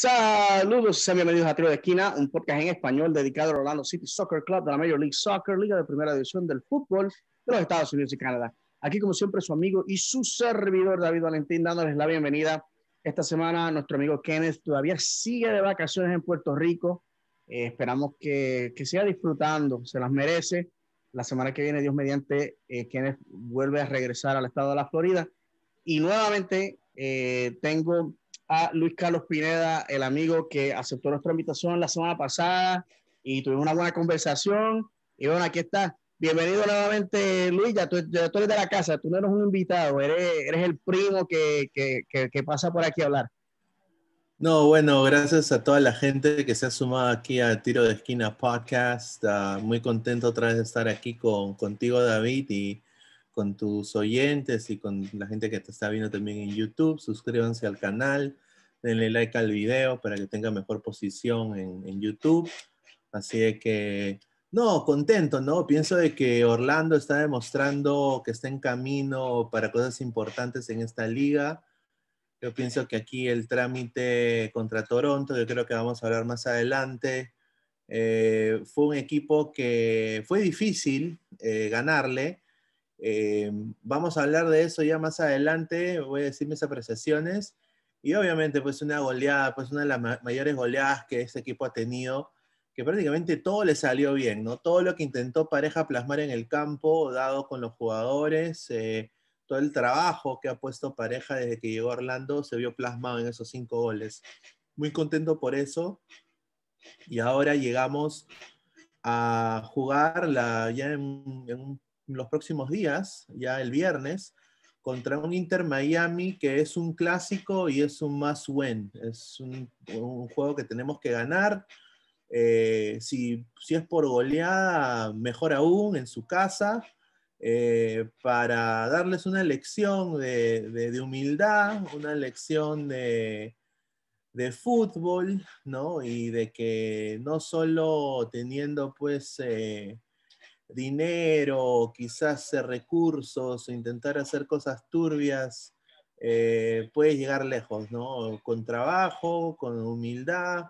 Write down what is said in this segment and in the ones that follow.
Saludos, sean bienvenidos a trio de Esquina, un podcast en español dedicado al Orlando City Soccer Club de la Major League Soccer, liga de primera división del fútbol de los Estados Unidos y Canadá. Aquí, como siempre, su amigo y su servidor David Valentín, dándoles la bienvenida. Esta semana, nuestro amigo Kenneth todavía sigue de vacaciones en Puerto Rico. Eh, esperamos que, que, siga disfrutando, se las merece. La semana que viene, Dios mediante, eh, Kenneth vuelve a regresar al estado de la Florida. Y nuevamente, eh, tengo a Luis Carlos Pineda, el amigo que aceptó nuestra invitación la semana pasada y tuvimos una buena conversación. Y bueno, aquí está. Bienvenido nuevamente, Luis. Ya tú, eres de la casa, tú no eres un invitado, eres, el primo que, pasa por aquí a hablar. No, bueno, gracias a toda la gente que se ha sumado aquí a Tiro de Esquina Podcast. Ah, muy contento otra vez de estar aquí con, contigo, David, y con tus oyentes y con la gente que te está viendo también en YouTube. Suscríbanse al canal, denle like al video para que tenga mejor posición en, en YouTube. Así que, no, contento, ¿no? Pienso de que Orlando está demostrando que está en camino para cosas importantes en esta liga. Yo pienso que aquí el trámite contra Toronto, yo creo que vamos a hablar más adelante, eh, fue un equipo que fue difícil eh, ganarle, eh, vamos a hablar de eso ya más adelante, voy a decir mis apreciaciones. Y obviamente, pues una goleada, pues una de las mayores goleadas que este equipo ha tenido, que prácticamente todo le salió bien, ¿no? Todo lo que intentó Pareja plasmar en el campo, dado con los jugadores, eh, todo el trabajo que ha puesto Pareja desde que llegó Orlando se vio plasmado en esos cinco goles. Muy contento por eso. Y ahora llegamos a jugar la, ya en, en un los próximos días, ya el viernes, contra un Inter Miami que es un clásico y es un más win. Es un, juego que tenemos que ganar. Eh, si, es por goleada, mejor aún en su casa, eh, para darles una lección de, humildad, una lección de, fútbol, ¿no? Y de que no solo teniendo pues eh, dinero, quizás recursos, intentar hacer cosas turbias, eh, puedes llegar lejos, ¿no? Con trabajo, con humildad,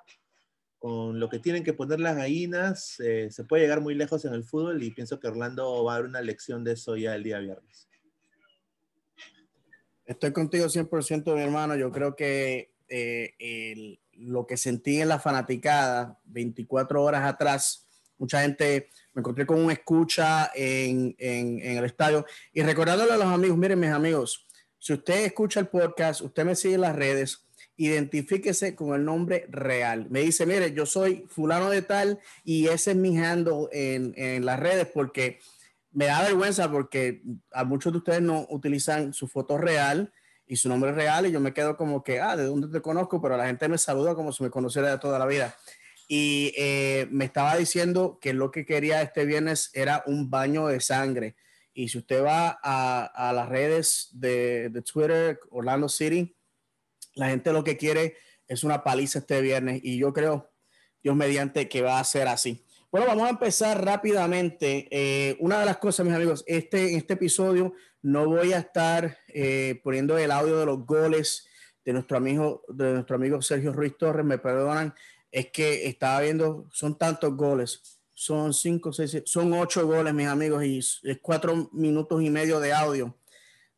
con lo que tienen que poner las gallinas, eh, se puede llegar muy lejos en el fútbol y pienso que Orlando va a dar una lección de eso ya el día viernes. Estoy contigo 100%, mi hermano. Yo creo que eh, lo que sentí en la fanaticada 24 horas atrás, mucha gente me encontré con un escucha en, en, el estadio y recordándole a los amigos, miren mis amigos, si usted escucha el podcast, usted me sigue en las redes, identifíquese con el nombre real. Me dice, mire, yo soy fulano de tal y ese es mi handle en, en las redes porque me da vergüenza porque a muchos de ustedes no utilizan su foto real y su nombre real y yo me quedo como que, ah, ¿de dónde te conozco? Pero la gente me saluda como si me conociera de toda la vida y eh, me estaba diciendo que lo que quería este viernes era un baño de sangre. Y si usted va a, las redes de, Twitter, Orlando City, la gente lo que quiere es una paliza este viernes. Y yo creo, Dios mediante, que va a ser así. Bueno, vamos a empezar rápidamente. Eh, una de las cosas, mis amigos, este, en este episodio no voy a estar eh, poniendo el audio de los goles de nuestro amigo, de nuestro amigo Sergio Ruiz Torres. Me perdonan es que estaba viendo, son tantos goles, son cinco, seis, son ocho goles, mis amigos, y es cuatro minutos y medio de audio.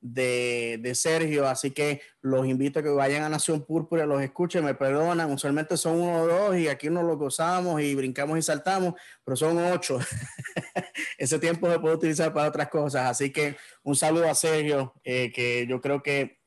De, de, Sergio, así que los invito a que vayan a Nación Púrpura, los escuchen, me perdonan, usualmente son uno o dos y aquí nos lo gozamos y brincamos y saltamos, pero son ocho. Ese tiempo se puede utilizar para otras cosas, así que un saludo a Sergio, eh, que yo creo que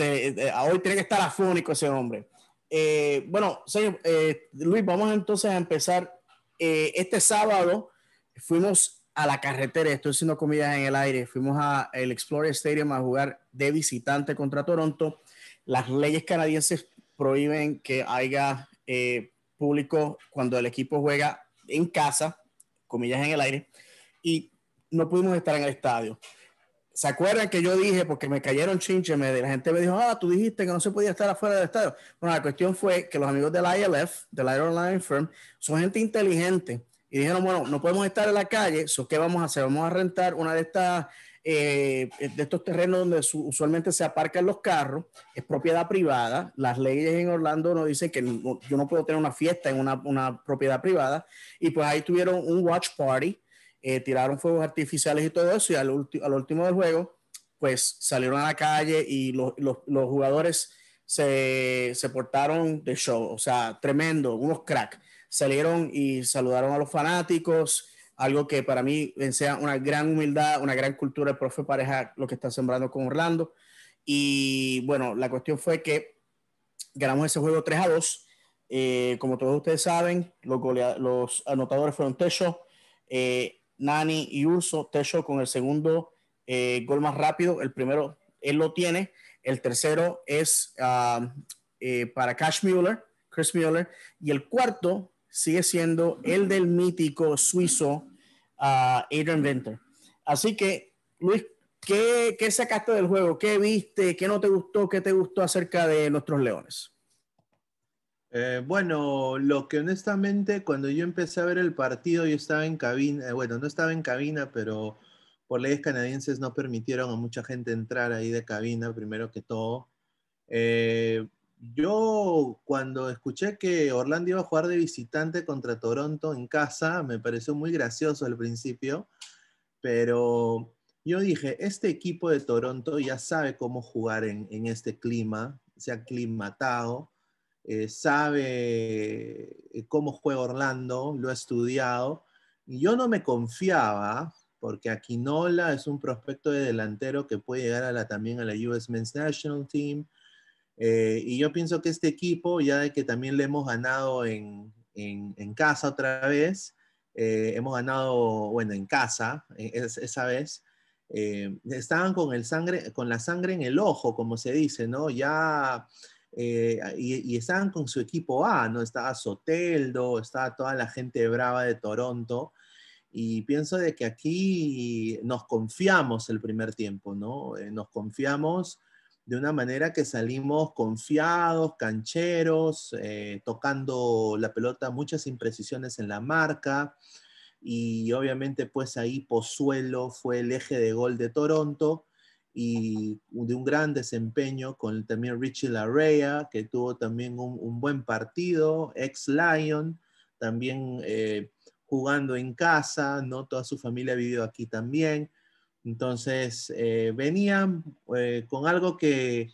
eh, hoy tiene que estar afónico ese hombre. Eh, bueno, señor, eh, Luis, vamos entonces a empezar. Eh, este sábado fuimos a la carretera, estoy haciendo comidas en el aire, fuimos al Explorer Stadium a jugar de visitante contra Toronto. Las leyes canadienses prohíben que haya público cuando el equipo juega en casa, comillas en el aire, y no pudimos estar en el estadio. ¿Se acuerdan que yo dije, porque me cayeron chinches, la gente me dijo, ah, tú dijiste que no se podía estar afuera del estadio? Bueno, la cuestión fue que los amigos del ILF, de la Airline Firm, son gente inteligente y dijeron, bueno, no podemos estar en la calle, ¿so ¿qué vamos a hacer? Vamos a rentar una de estas, eh, de estos terrenos donde usualmente se aparcan los carros, es propiedad privada, las leyes en Orlando nos dicen que yo no puedo tener una fiesta en una, una propiedad privada, y pues ahí tuvieron un watch party eh, tiraron fuegos artificiales y todo eso, y al, último del juego, pues salieron a la calle y los, los, jugadores se, se, portaron de show, o sea, tremendo, unos cracks Salieron y saludaron a los fanáticos, algo que para mí sea una gran humildad, una gran cultura el profe pareja, lo que está sembrando con Orlando. Y bueno, la cuestión fue que ganamos ese juego 3 a 2. Eh, como todos ustedes saben, los, los anotadores fueron Techo, eh, Nani y Uso Techo con el segundo eh, gol más rápido. El primero él lo tiene. El tercero es ah, eh, para Cash Mueller, Chris Mueller. Y el cuarto sigue siendo el del mítico suizo ah, Adrian Venter. Así que, Luis, ¿qué sacaste del juego? ¿Qué viste? ¿Qué no te gustó? ¿Qué te gustó acerca de nuestros leones? Eh, bueno, lo que honestamente cuando yo empecé a ver el partido yo estaba en cabina, eh, bueno, no estaba en cabina, pero por leyes canadienses no permitieron a mucha gente entrar ahí de cabina, primero que todo. Eh, yo cuando escuché que Orlando iba a jugar de visitante contra Toronto en casa, me pareció muy gracioso al principio, pero yo dije, este equipo de Toronto ya sabe cómo jugar en, este clima, se ha aclimatado eh, sabe eh, cómo juega Orlando, lo ha estudiado. Y yo no me confiaba, porque Aquinola es un prospecto de delantero que puede llegar a la, también a la US Men's National Team. Eh, y yo pienso que este equipo, ya de que también le hemos ganado en, casa otra vez, hemos ganado, bueno, en casa esa vez, estaban con, el sangre, con la sangre en el ojo, como se dice, ¿no? Ya eh, y, estaban con su equipo A, ¿no? Estaba Soteldo, estaba toda la gente brava de Toronto, y pienso de que aquí nos confiamos el primer tiempo, ¿no? Eh, nos confiamos de una manera que salimos confiados, cancheros, eh, tocando la pelota, muchas imprecisiones en la marca, y obviamente pues ahí Pozuelo fue el eje de gol de Toronto, y de un gran desempeño con también Richie Larrea, que tuvo también un, buen partido, ex Lion, también eh, jugando en casa, ¿no? Toda su familia ha vivido aquí también. Entonces, eh, venían eh, con, algo que,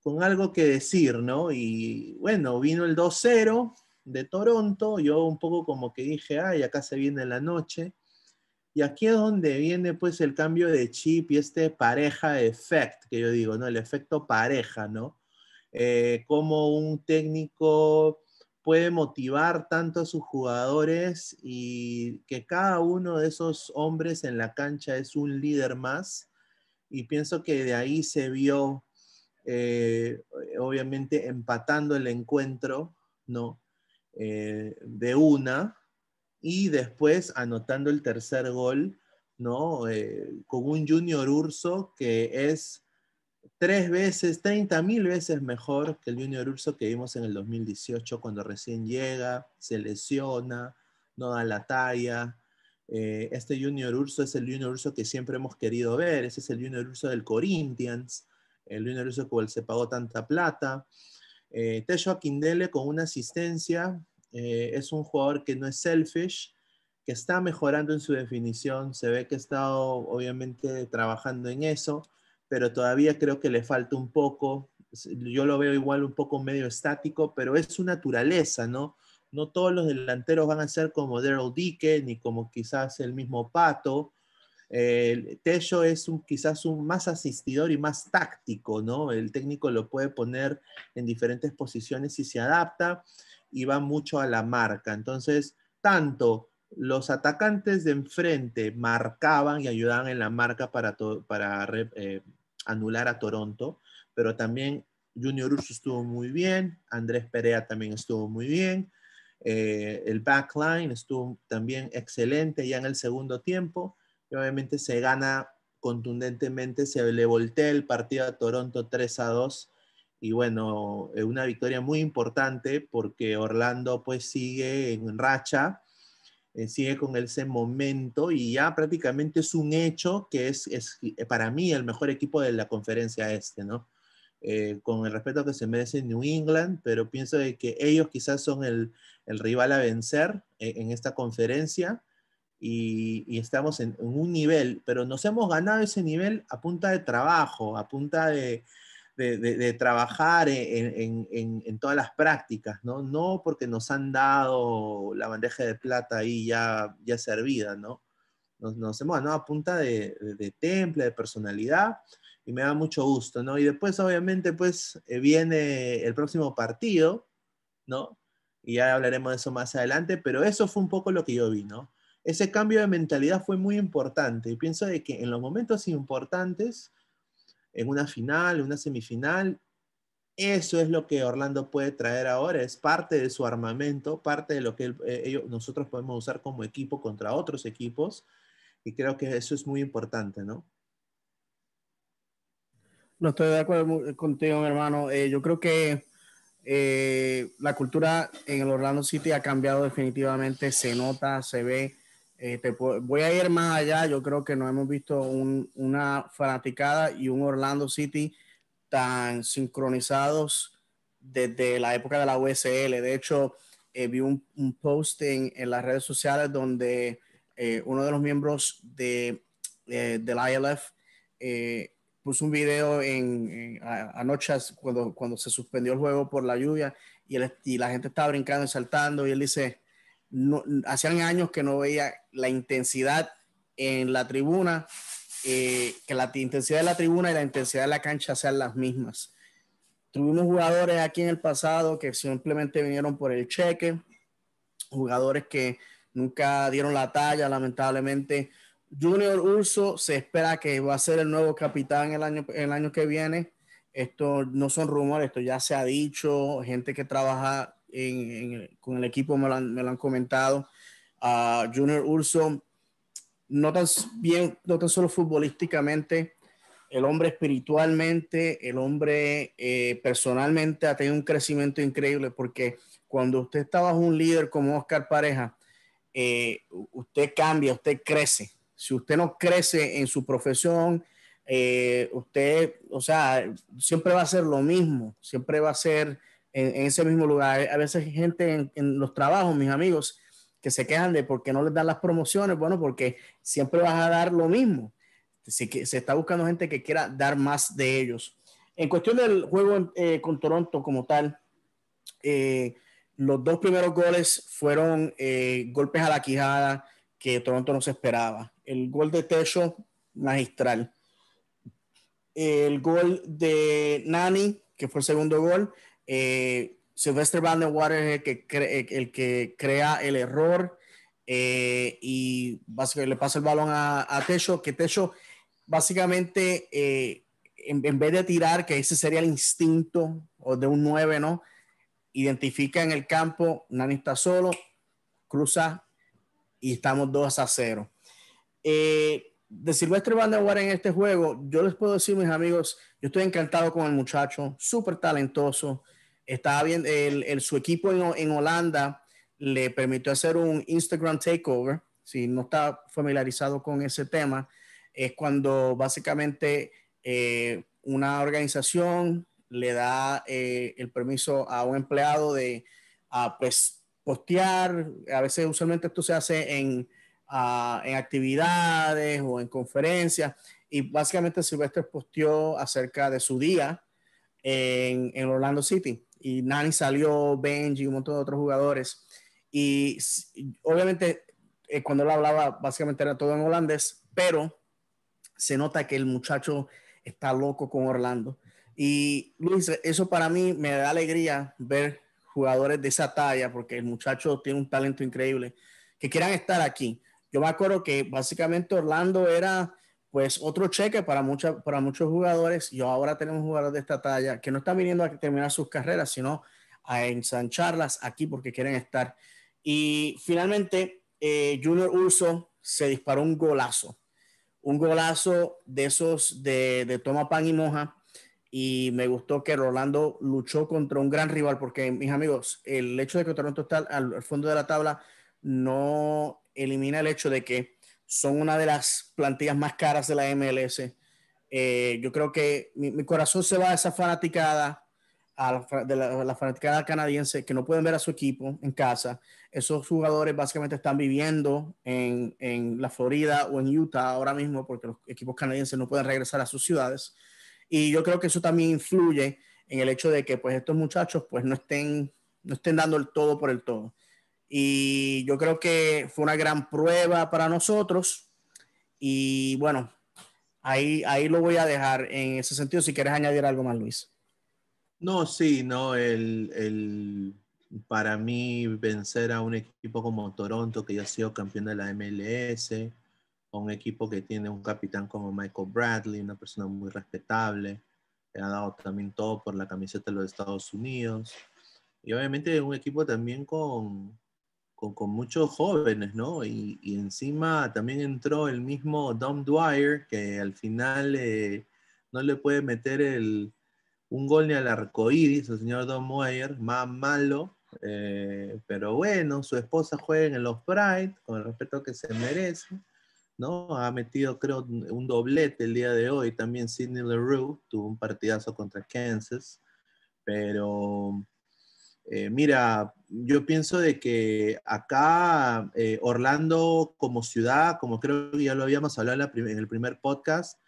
con algo que decir, ¿no? Y bueno, vino el 2-0 de Toronto, yo un poco como que dije, ay, acá se viene la noche. Y aquí es donde viene pues el cambio de chip y este pareja effect, que yo digo, El efecto pareja, ¿no? Eh, un técnico puede motivar tanto a sus jugadores y que cada uno de esos hombres en la cancha es un líder más. Y pienso que de ahí se vio, eh, obviamente, empatando el encuentro, ¿no? Eh, de una, y después anotando el tercer gol, ¿no? Eh, con un Junior Urso que es tres veces, 30 mil veces mejor que el Junior Urso que vimos en el 2018 cuando recién llega, se lesiona, no da la talla. Eh, este Junior Urso es el Junior Urso que siempre hemos querido ver, ese es el Junior Urso del Corinthians, el Junior Urso con el que se pagó tanta plata. Eh, Tejo Aquindele con una asistencia eh, es un jugador que no es selfish, que está mejorando en su definición, se ve que ha estado obviamente trabajando en eso, pero todavía creo que le falta un poco. Yo lo veo igual un poco medio estático, pero es su naturaleza, ¿no? No todos los delanteros van a ser como Daryl Dicke, ni como quizás el mismo Pato. Eh, Tello es quizás un más asistidor y más táctico, ¿no? El técnico lo puede poner en diferentes posiciones y se adapta iba mucho a la marca. Entonces, tanto los atacantes de enfrente marcaban y ayudaban en la marca para, para eh, anular a Toronto, pero también Junior Urso estuvo muy bien, Andrés Perea también estuvo muy bien, eh, el backline estuvo también excelente ya en el segundo tiempo, obviamente se gana contundentemente, se le voltea el partido a Toronto 3 a 2 y bueno, una victoria muy importante porque Orlando pues sigue en racha, eh, sigue con ese momento y ya prácticamente es un hecho que es, es eh, para mí el mejor equipo de la conferencia este, ¿no? Eh, con el respeto que se merece New England, pero pienso de que ellos quizás son el, el rival a vencer en, esta conferencia y, estamos en, un nivel, pero nos hemos ganado ese nivel a punta de trabajo, a punta de, de, trabajar en, todas las prácticas, ¿no? No porque nos han dado la bandeja de plata ahí ya, ya servida, ¿no? Nos, nos hemos a punta de, temple, de personalidad, y me da mucho gusto, ¿no? Y después, obviamente, pues eh, viene el próximo partido, ¿no? Y ya hablaremos de eso más adelante, pero eso fue un poco lo que yo vi, ¿no? Ese cambio de mentalidad fue muy importante y pienso de que en los momentos importantes en una final, en una semifinal. Eso es lo que Orlando puede traer ahora, es parte de su armamento, parte de lo que eh, ellos, nosotros podemos usar como equipo contra otros equipos, y creo que eso es muy importante, ¿no? No estoy de acuerdo eh, contigo, mi hermano. Eh, yo creo que la cultura en el Orlando City ha cambiado definitivamente, se nota, se ve. Este, pues, voy a ir más allá. Yo creo que no hemos visto una fanaticada y un Orlando City tan sincronizados desde la época de la USL. De hecho, eh, vi un, post posting en las redes sociales donde eh, uno de los miembros de, eh, del ILF puso un video en, anoche cuando, cuando se suspendió el juego por la lluvia y la gente estaba brincando y saltando y él dice, hacían años que no veía la intensidad en la tribuna, eh, que la intensidad de la tribuna y la intensidad de la cancha sean las mismas. Tuvimos jugadores aquí en el pasado que simplemente vinieron por el cheque, jugadores que nunca dieron la talla, lamentablemente. Junior Urso se espera que va a ser el nuevo capitán el año, el año que viene. Esto no son rumores, esto ya se ha dicho, gente que trabaja con el equipo, me lo han, comentado. a ah, Junior Urso, no tan, bien, no tan solo futbolísticamente, el hombre espiritualmente, el hombre eh, personalmente ha tenido un crecimiento increíble porque cuando usted está bajo un líder como Oscar Pareja, eh, usted cambia, usted crece. Si usted no crece en su profesión, eh, usted, o sea, siempre va a ser lo mismo, siempre va a ser en, ese mismo lugar. A veces hay gente en, los trabajos, mis amigos, que se quejan de por qué no les dan las promociones. Bueno, porque siempre vas a dar lo mismo. que se está buscando gente que quiera dar más de ellos. En cuestión del juego eh, con Toronto como tal, eh, los dos primeros goles fueron eh, golpes a la quijada que Toronto no se esperaba. El gol de Techo, magistral. El gol de Nani, que fue el segundo gol. Eh, Sylvester Vandenwater es el que, el que crea el error eh, y básicamente le pasa el balón a, Techo, que Techo básicamente, eh, en, vez de tirar, que ese sería el instinto o de un 9, ¿no? Identifica en el campo, Nani está solo, cruza y estamos 2 a 0. Eh, de Silvestre Van Waal en este juego, yo les puedo decir, mis amigos, yo estoy encantado con el muchacho, súper talentoso. Estaba bien, el, su equipo en, Holanda le permitió hacer un Instagram takeover. Si no está familiarizado con ese tema, es cuando básicamente eh, una organización le da eh, el permiso a un empleado de a, pues, postear. A veces, usualmente, esto se hace en Ah, en actividades o en conferencias. Y básicamente Silvestre posteó acerca de su día en, en Orlando City. Y Nani salió, Benji, y un montón de otros jugadores. Y, obviamente eh, cuando él hablaba, básicamente era todo en holandés, pero se nota que el muchacho está loco con Orlando. Y Luis, eso para mí me da alegría ver jugadores de esa talla, porque el muchacho tiene un talento increíble, que quieran estar aquí yo me acuerdo que básicamente Orlando era pues otro cheque para, mucha, para muchos jugadores y ahora tenemos jugadores de esta talla que no están viniendo a terminar sus carreras, sino a ensancharlas aquí porque quieren estar. Y finalmente, eh, Junior Urso se disparó un golazo, un golazo de esos de, toma pan y moja. Y me gustó que Orlando luchó contra un gran rival, porque mis amigos, el hecho de que Toronto está al fondo de la tabla no elimina el hecho de que son una de las plantillas más caras de la MLS. Eh, yo creo que mi, corazón se va a esa fanaticada, a la, fanaticada canadiense que no pueden ver a su equipo en casa. Esos jugadores básicamente están viviendo en, la Florida o en Utah ahora mismo porque los equipos canadienses no pueden regresar a sus ciudades. Y yo creo que eso también influye en el hecho de que pues estos muchachos pues no estén, no estén dando el todo por el todo. Y yo creo que fue una gran prueba para nosotros. Y bueno, ahí, ahí lo voy a dejar en ese sentido. Si quieres añadir algo más, Luis. No, sí, no, el, el, para mí vencer a un equipo como Toronto, que ya ha sido campeón de la MLS, a un equipo que tiene un capitán como Michael Bradley, una persona muy respetable, que ha dado también todo por la camiseta de los Estados Unidos, y obviamente un equipo también con, con, muchos jóvenes, ¿no? Y, encima también entró el mismo Dom Dwyer, que al final eh, no le puede meter un gol ni al arco iris, el señor Dom Dwyer, más malo. Eh, pero bueno, su esposa juega en los Pride, con el respeto que se merece. ¿no? Ha metido, creo, un doblete el día de hoy. También Sidney LaRue tuvo un partidazo contra Kansas. Pero eh, mira, yo pienso de que acá eh, Orlando como ciudad, como creo que ya lo habíamos hablado en, el primer podcast,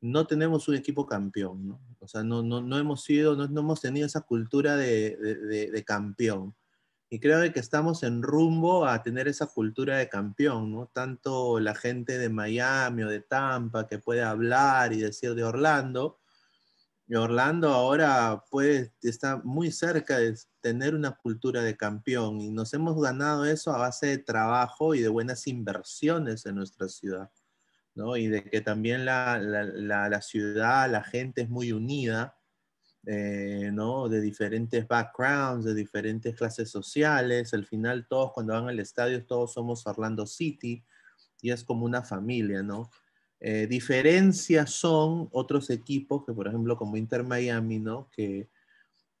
no tenemos un equipo campeón, O sea, no, hemos sido, no, hemos tenido esa cultura de, campeón. Y creo que estamos en rumbo a tener esa cultura de campeón, ¿no? Tanto la gente de Miami o de Tampa que puede hablar y decir de Orlando, Orlando ahora puede, está muy cerca de tener una cultura de campeón y nos hemos ganado eso a base de trabajo y de buenas inversiones en nuestra ciudad, ¿no? Y de que también la, ciudad, la gente es muy unida, eh, ¿no? De diferentes backgrounds, de diferentes clases sociales. Al final todos cuando van al estadio, todos somos Orlando City y es como una familia, ¿no? Eh, diferencias son otros equipos que, por ejemplo, como Inter Miami, ¿no? Que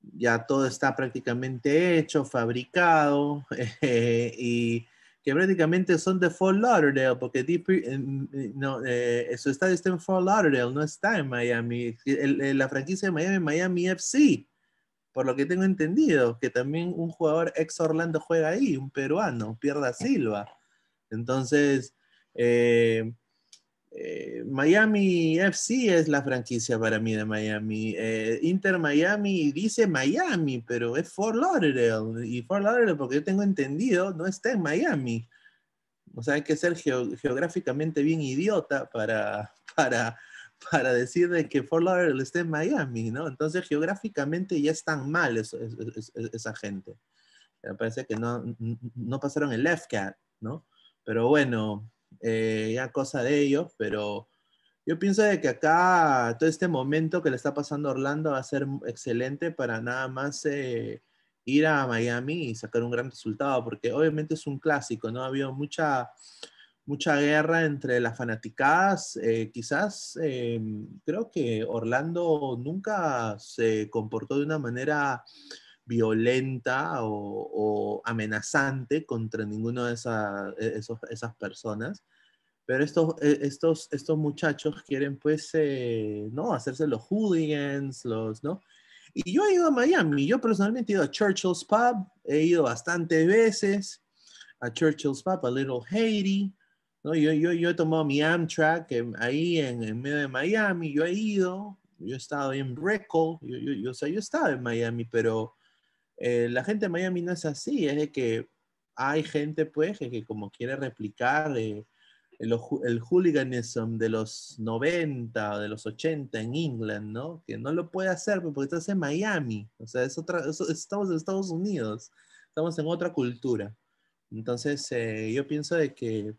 ya todo está prácticamente hecho, fabricado, y que prácticamente son de Fort Lauderdale, porque Deep, eh, su estadio está en Fort Lauderdale, no está en Miami. la franquicia de Miami Miami FC, por lo que tengo entendido, que también un jugador ex Orlando juega ahí, un peruano, Pierda Silva. Entonces, eh, eh, Miami FC es la franquicia para mí de Miami. Eh, Inter Miami dice Miami, pero es Fort Lauderdale. Y Fort Lauderdale, porque yo tengo entendido, no está en Miami. O sea, hay que ser geográficamente bien idiota para, para, para decir que Fort Lauderdale está en Miami, ¿no? Entonces, geográficamente ya están mal esa gente. Me parece que no, no pasaron el left ¿no? Pero bueno, eh, ya cosa de ellos, pero yo pienso de que acá todo este momento que le está pasando a Orlando va a ser excelente para nada más eh, ir a Miami y sacar un gran resultado, porque obviamente es un clásico, ¿no? Ha habido mucha, mucha guerra entre las fanaticadas. Eh, quizás creo que Orlando nunca se comportó de una manera violenta o, amenazante contra ninguna de esas e, esas personas. Pero estos, e, estos, estos muchachos quieren, pues, eh, ¿no? Hacerse los hooligans, los, ¿no? Y yo he ido a Miami, yo personalmente he ido a Churchill's Pub, he ido bastantes veces a Churchill's Pub, a Little Haiti, ¿no? Yo, yo, yo he tomado mi Amtrak ahí en, medio de Miami, yo he ido, yo he estado en Brickell, yo, yo, yo, o sea, yo he estado en Miami, pero eh, la gente de Miami no es así, es de que hay gente pues que, como quiere replicar eh, el, el, hooliganism de los 90 o de los 80 en England, ¿no? Que no lo puede hacer pues, porque estás en Miami, o sea, es otra, estamos en Estados Unidos, estamos en otra cultura. Entonces, eh, yo pienso de que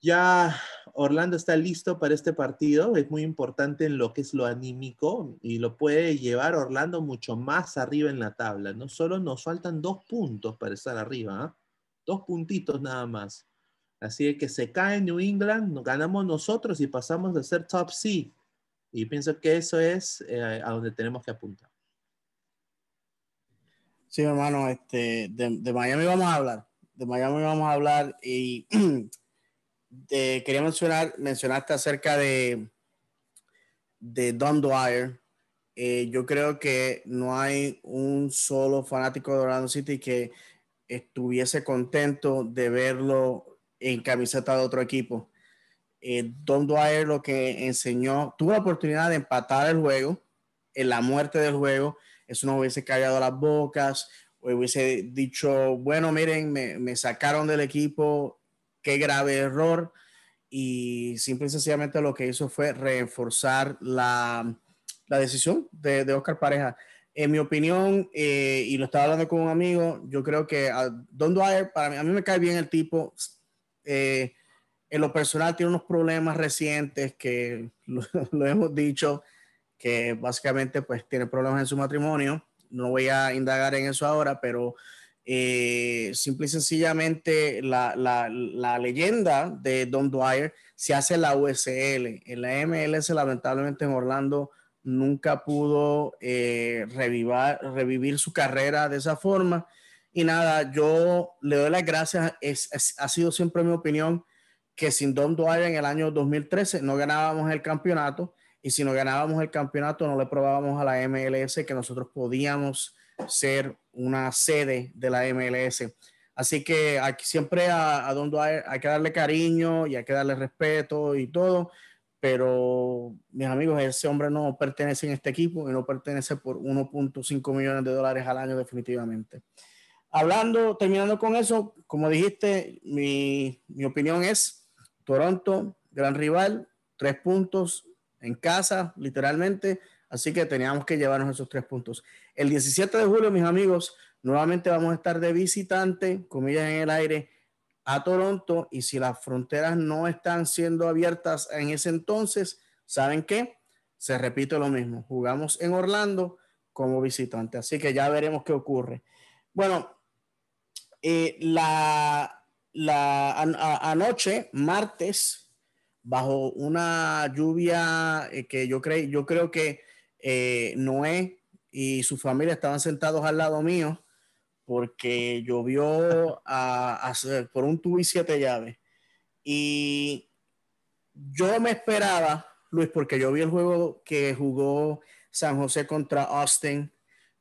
ya Orlando está listo para este partido, es muy importante en lo que es lo anímico y lo puede llevar Orlando mucho más arriba en la tabla. No solo nos faltan dos puntos para estar arriba, ¿ah? dos puntitos nada más. Así que se cae New England, ganamos nosotros y pasamos de ser top C. Y pienso que eso es eh, a donde tenemos que apuntar. Sí, hermano, este, de, de Miami vamos a hablar. De Miami vamos a hablar y Eh, quería mencionar, mencionaste acerca de, de Don Dwyer. Eh, yo creo que no hay un solo fanático de Orlando City que estuviese contento de verlo en camiseta de otro equipo. Eh, Don Dwyer lo que enseñó, tuvo la oportunidad de empatar el juego, en la muerte del juego, eso no hubiese callado las bocas, hubiese dicho, bueno, miren, me, me sacaron del equipo, qué grave error. Y simple y sencillamente lo que hizo fue reforzar la, decisión de, Oscar Pareja. En mi opinión, eh, y lo estaba hablando con un amigo, yo creo que a ah, Don Dwyer, para mí, a mí me cae bien el tipo. Eh, en lo personal tiene unos problemas recientes que lo, lo, hemos dicho, que básicamente pues tiene problemas en su matrimonio. No voy a indagar en eso ahora, pero eh, simple y sencillamente la, leyenda de Don Dwyer se hace en la USL. En la MLS, lamentablemente en Orlando, nunca pudo eh, revivir su carrera de esa forma. Y nada, yo le doy las gracias. Es, ha sido siempre mi opinión que sin Don Dwyer en el año 2013 no ganábamos el campeonato. Y si no ganábamos el campeonato, no le probábamos a la MLS que nosotros podíamos ser una sede de la MLS. Así que aquí, siempre a, a hay, que darle cariño y hay que darle respeto y todo, pero mis amigos, ese hombre no pertenece en este equipo y no pertenece por 1.5 millones de dólares al año definitivamente. Hablando, terminando con eso, como dijiste, mi opinión es Toronto, gran rival, tres puntos en casa, literalmente, Así que teníamos que llevarnos esos tres puntos. El 17 de julio, mis amigos, nuevamente vamos a estar de visitante, comillas en el aire, a Toronto. Y si las fronteras no están siendo abiertas en ese entonces, ¿saben qué? Se repite lo mismo. Jugamos en Orlando como visitante. Así que ya veremos qué ocurre. Bueno, eh, la, la anoche, martes, bajo una lluvia eh, que yo, yo creo que eh, Noé y su familia estaban sentados al lado mío porque llovió por un tubo y siete llaves. Y yo me esperaba, Luis, porque yo vi el juego que jugó San José contra Austin.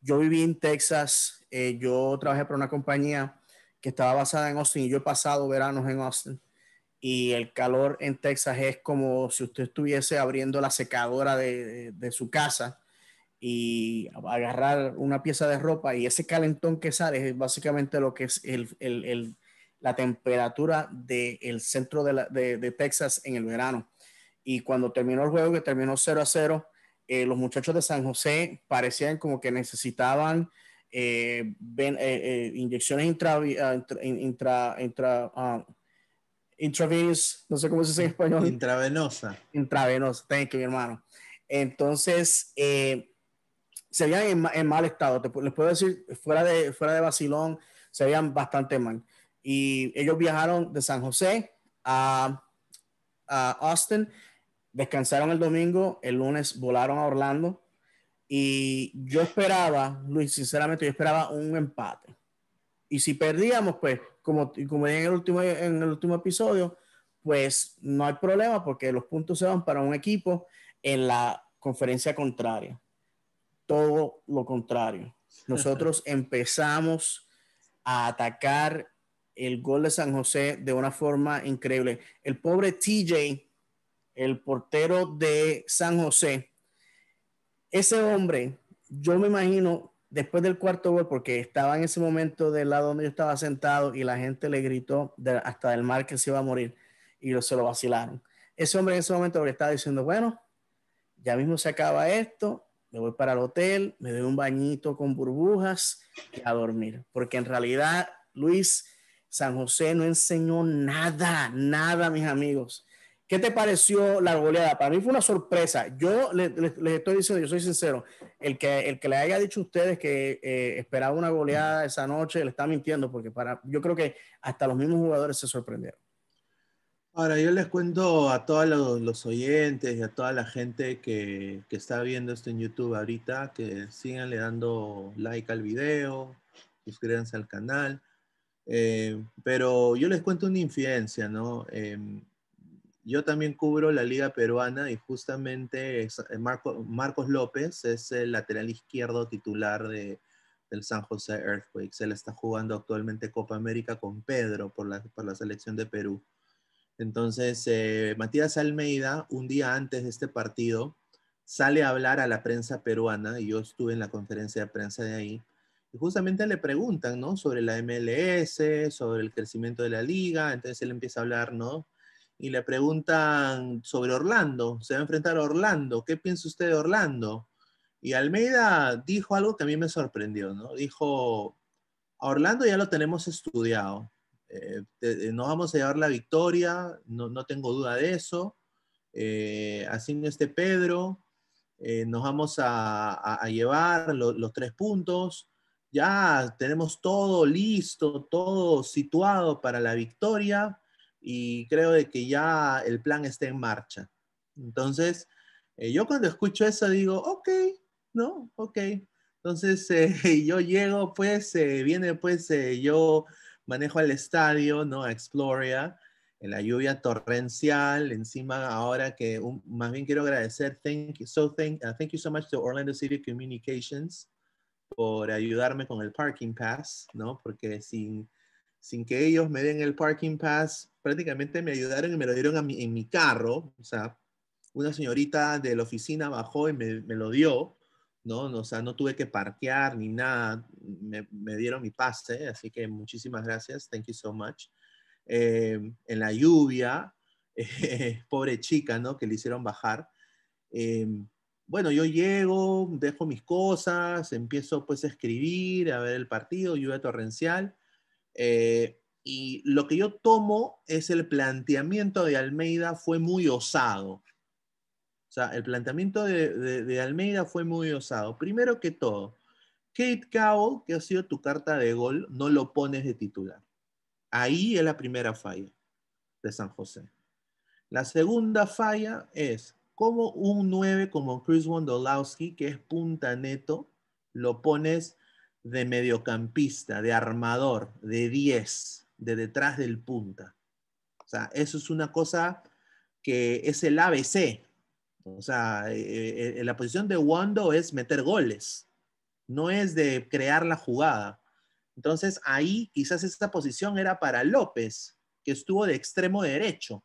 Yo viví en Texas, eh, yo trabajé para una compañía que estaba basada en Austin y yo he pasado veranos en Austin y el calor en Texas es como si usted estuviese abriendo la secadora de, su casa y agarrar una pieza de ropa y ese calentón que sale es básicamente lo que es la temperatura del centro de, Texas en el verano. Y cuando terminó el juego, que terminó 0 a 0, eh, los muchachos de San José parecían como que necesitaban inyecciones intra, intravenous, no sé cómo se dice en español. Intravenosa. Intravenosa, thank you, mi hermano. Entonces, eh, se veían en, mal estado, les puedo decir, fuera de, fuera de Basilón, se veían bastante mal. Y ellos viajaron de San José a, a Austin, descansaron el domingo, el lunes volaron a Orlando. Y yo esperaba, Luis, sinceramente, yo esperaba un empate y si perdíamos, pues, como, como en, el último, en el último episodio, pues no hay problema porque los puntos se van para un equipo en la conferencia contraria. Todo lo contrario. Nosotros empezamos a atacar el gol de San José de una forma increíble. El pobre TJ, el portero de San José, ese hombre, yo me imagino después del cuarto gol, porque estaba en ese momento del lado donde yo estaba sentado y la gente le gritó hasta del mar que se iba a morir y lo, se lo vacilaron. Ese hombre en ese momento le estaba diciendo, bueno, ya mismo se acaba esto, me voy para el hotel, me doy un bañito con burbujas y a dormir. Porque en realidad, Luis, San José no enseñó nada, nada, mis amigos. ¿Qué te pareció la goleada? Para mí fue una sorpresa. Yo les, estoy diciendo, yo soy sincero, el que, el que le haya dicho a ustedes que eh, esperaba una goleada esa noche, le está mintiendo, porque para, yo creo que hasta los mismos jugadores se sorprendieron. Ahora, yo les cuento a todos los, oyentes y a toda la gente que, que, está viendo esto en YouTube ahorita, que sigan le dando like al video, suscríbanse al canal. Eh, pero yo les cuento una infidencia, ¿no? Em, yo también cubro la Liga Peruana y justamente eh, Marcos López es el lateral izquierdo titular de, del San José Earthquakes. Él está jugando actualmente Copa América con Pedro por la, por la selección de Perú. Entonces, eh, Matías Almeida, un día antes de este partido, sale a hablar a la prensa peruana y yo estuve en la conferencia de prensa de ahí. Y justamente le preguntan, ¿no? Sobre la MLS, sobre el crecimiento de la liga. Entonces él empieza a hablar, ¿no? y le preguntan sobre Orlando, se va a enfrentar a Orlando, ¿qué piensa usted de Orlando? Y Almeida dijo algo que a mí me sorprendió, ¿no? Dijo, a Orlando ya lo tenemos estudiado, eh, eh, nos vamos a llevar la victoria, no, tengo duda de eso, eh, así en este Pedro, nos vamos a, llevar los tres puntos, ya tenemos todo listo, todo situado para la victoria y creo de que ya el plan está en marcha. Entonces, eh, yo cuando escucho eso digo, ok, ¿no? Ok. Entonces, eh, yo llego, pues, eh, viene, pues, yo manejo al estadio, ¿no? A Exploria, en la lluvia torrencial, encima ahora que, más bien quiero agradecer, thank you, so uh, thank you so much to Orlando City Communications por ayudarme con el parking pass, ¿no? Porque sin sin que ellos me den el parking pass, prácticamente me ayudaron y me lo dieron en mi carro. O sea, una señorita de la oficina bajó y me, lo dio, ¿no? O sea, no tuve que parquear ni nada. Me, dieron mi pase, así que muchísimas gracias. Thank you so much. Eh, en la lluvia, eh, pobre chica, ¿no? Que le hicieron bajar. Eh, bueno, yo llego, dejo mis cosas, empiezo pues a escribir, a ver el partido, lluvia torrencial. Eh, y lo que yo tomo es el planteamiento de Almeida fue muy osado. O sea, el planteamiento de, Almeida fue muy osado. Primero que todo, Kate Cowell, que ha sido tu carta de gol, no lo pones de titular. Ahí es la primera falla de San José. La segunda falla es como un 9 como Chris Wondolowski, que es punta neto, lo pones de mediocampista, de armador, de 10, de detrás del punta. O sea, eso es una cosa que es el ABC. O sea, eh, eh, eh, la posición de Wando es meter goles, no es de crear la jugada. Entonces ahí quizás esta posición era para López, que estuvo de extremo derecho.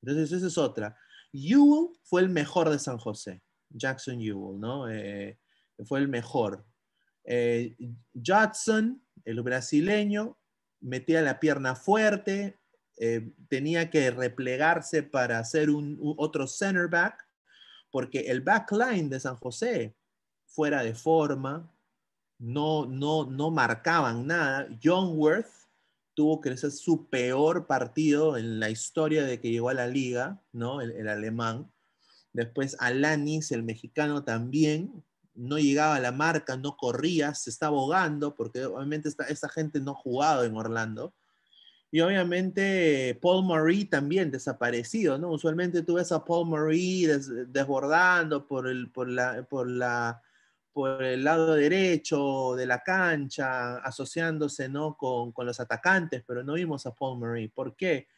Entonces esa es otra. Yule fue el mejor de San José, Jackson Yule, ¿no? fue el mejor. Eh, Judson, el brasileño, metía la pierna fuerte, eh, tenía que replegarse para hacer un, otro center back, porque el back line de San José fuera de forma, no, no, no marcaban nada. John Worth tuvo que ser su peor partido en la historia de que llegó a la liga, ¿no? El, el, alemán. Después Alanis, el mexicano también, no llegaba a la marca, no corría, se está ahogando, porque obviamente esta, esta gente no ha jugado en Orlando. Y obviamente Paul Murray también desaparecido, ¿no? Usualmente tú ves a Paul Murray desbordando por el, por, la, por, el lado derecho de la cancha, asociándose, ¿no? Con, con los atacantes, pero no vimos a Paul Murray. ¿Por qué?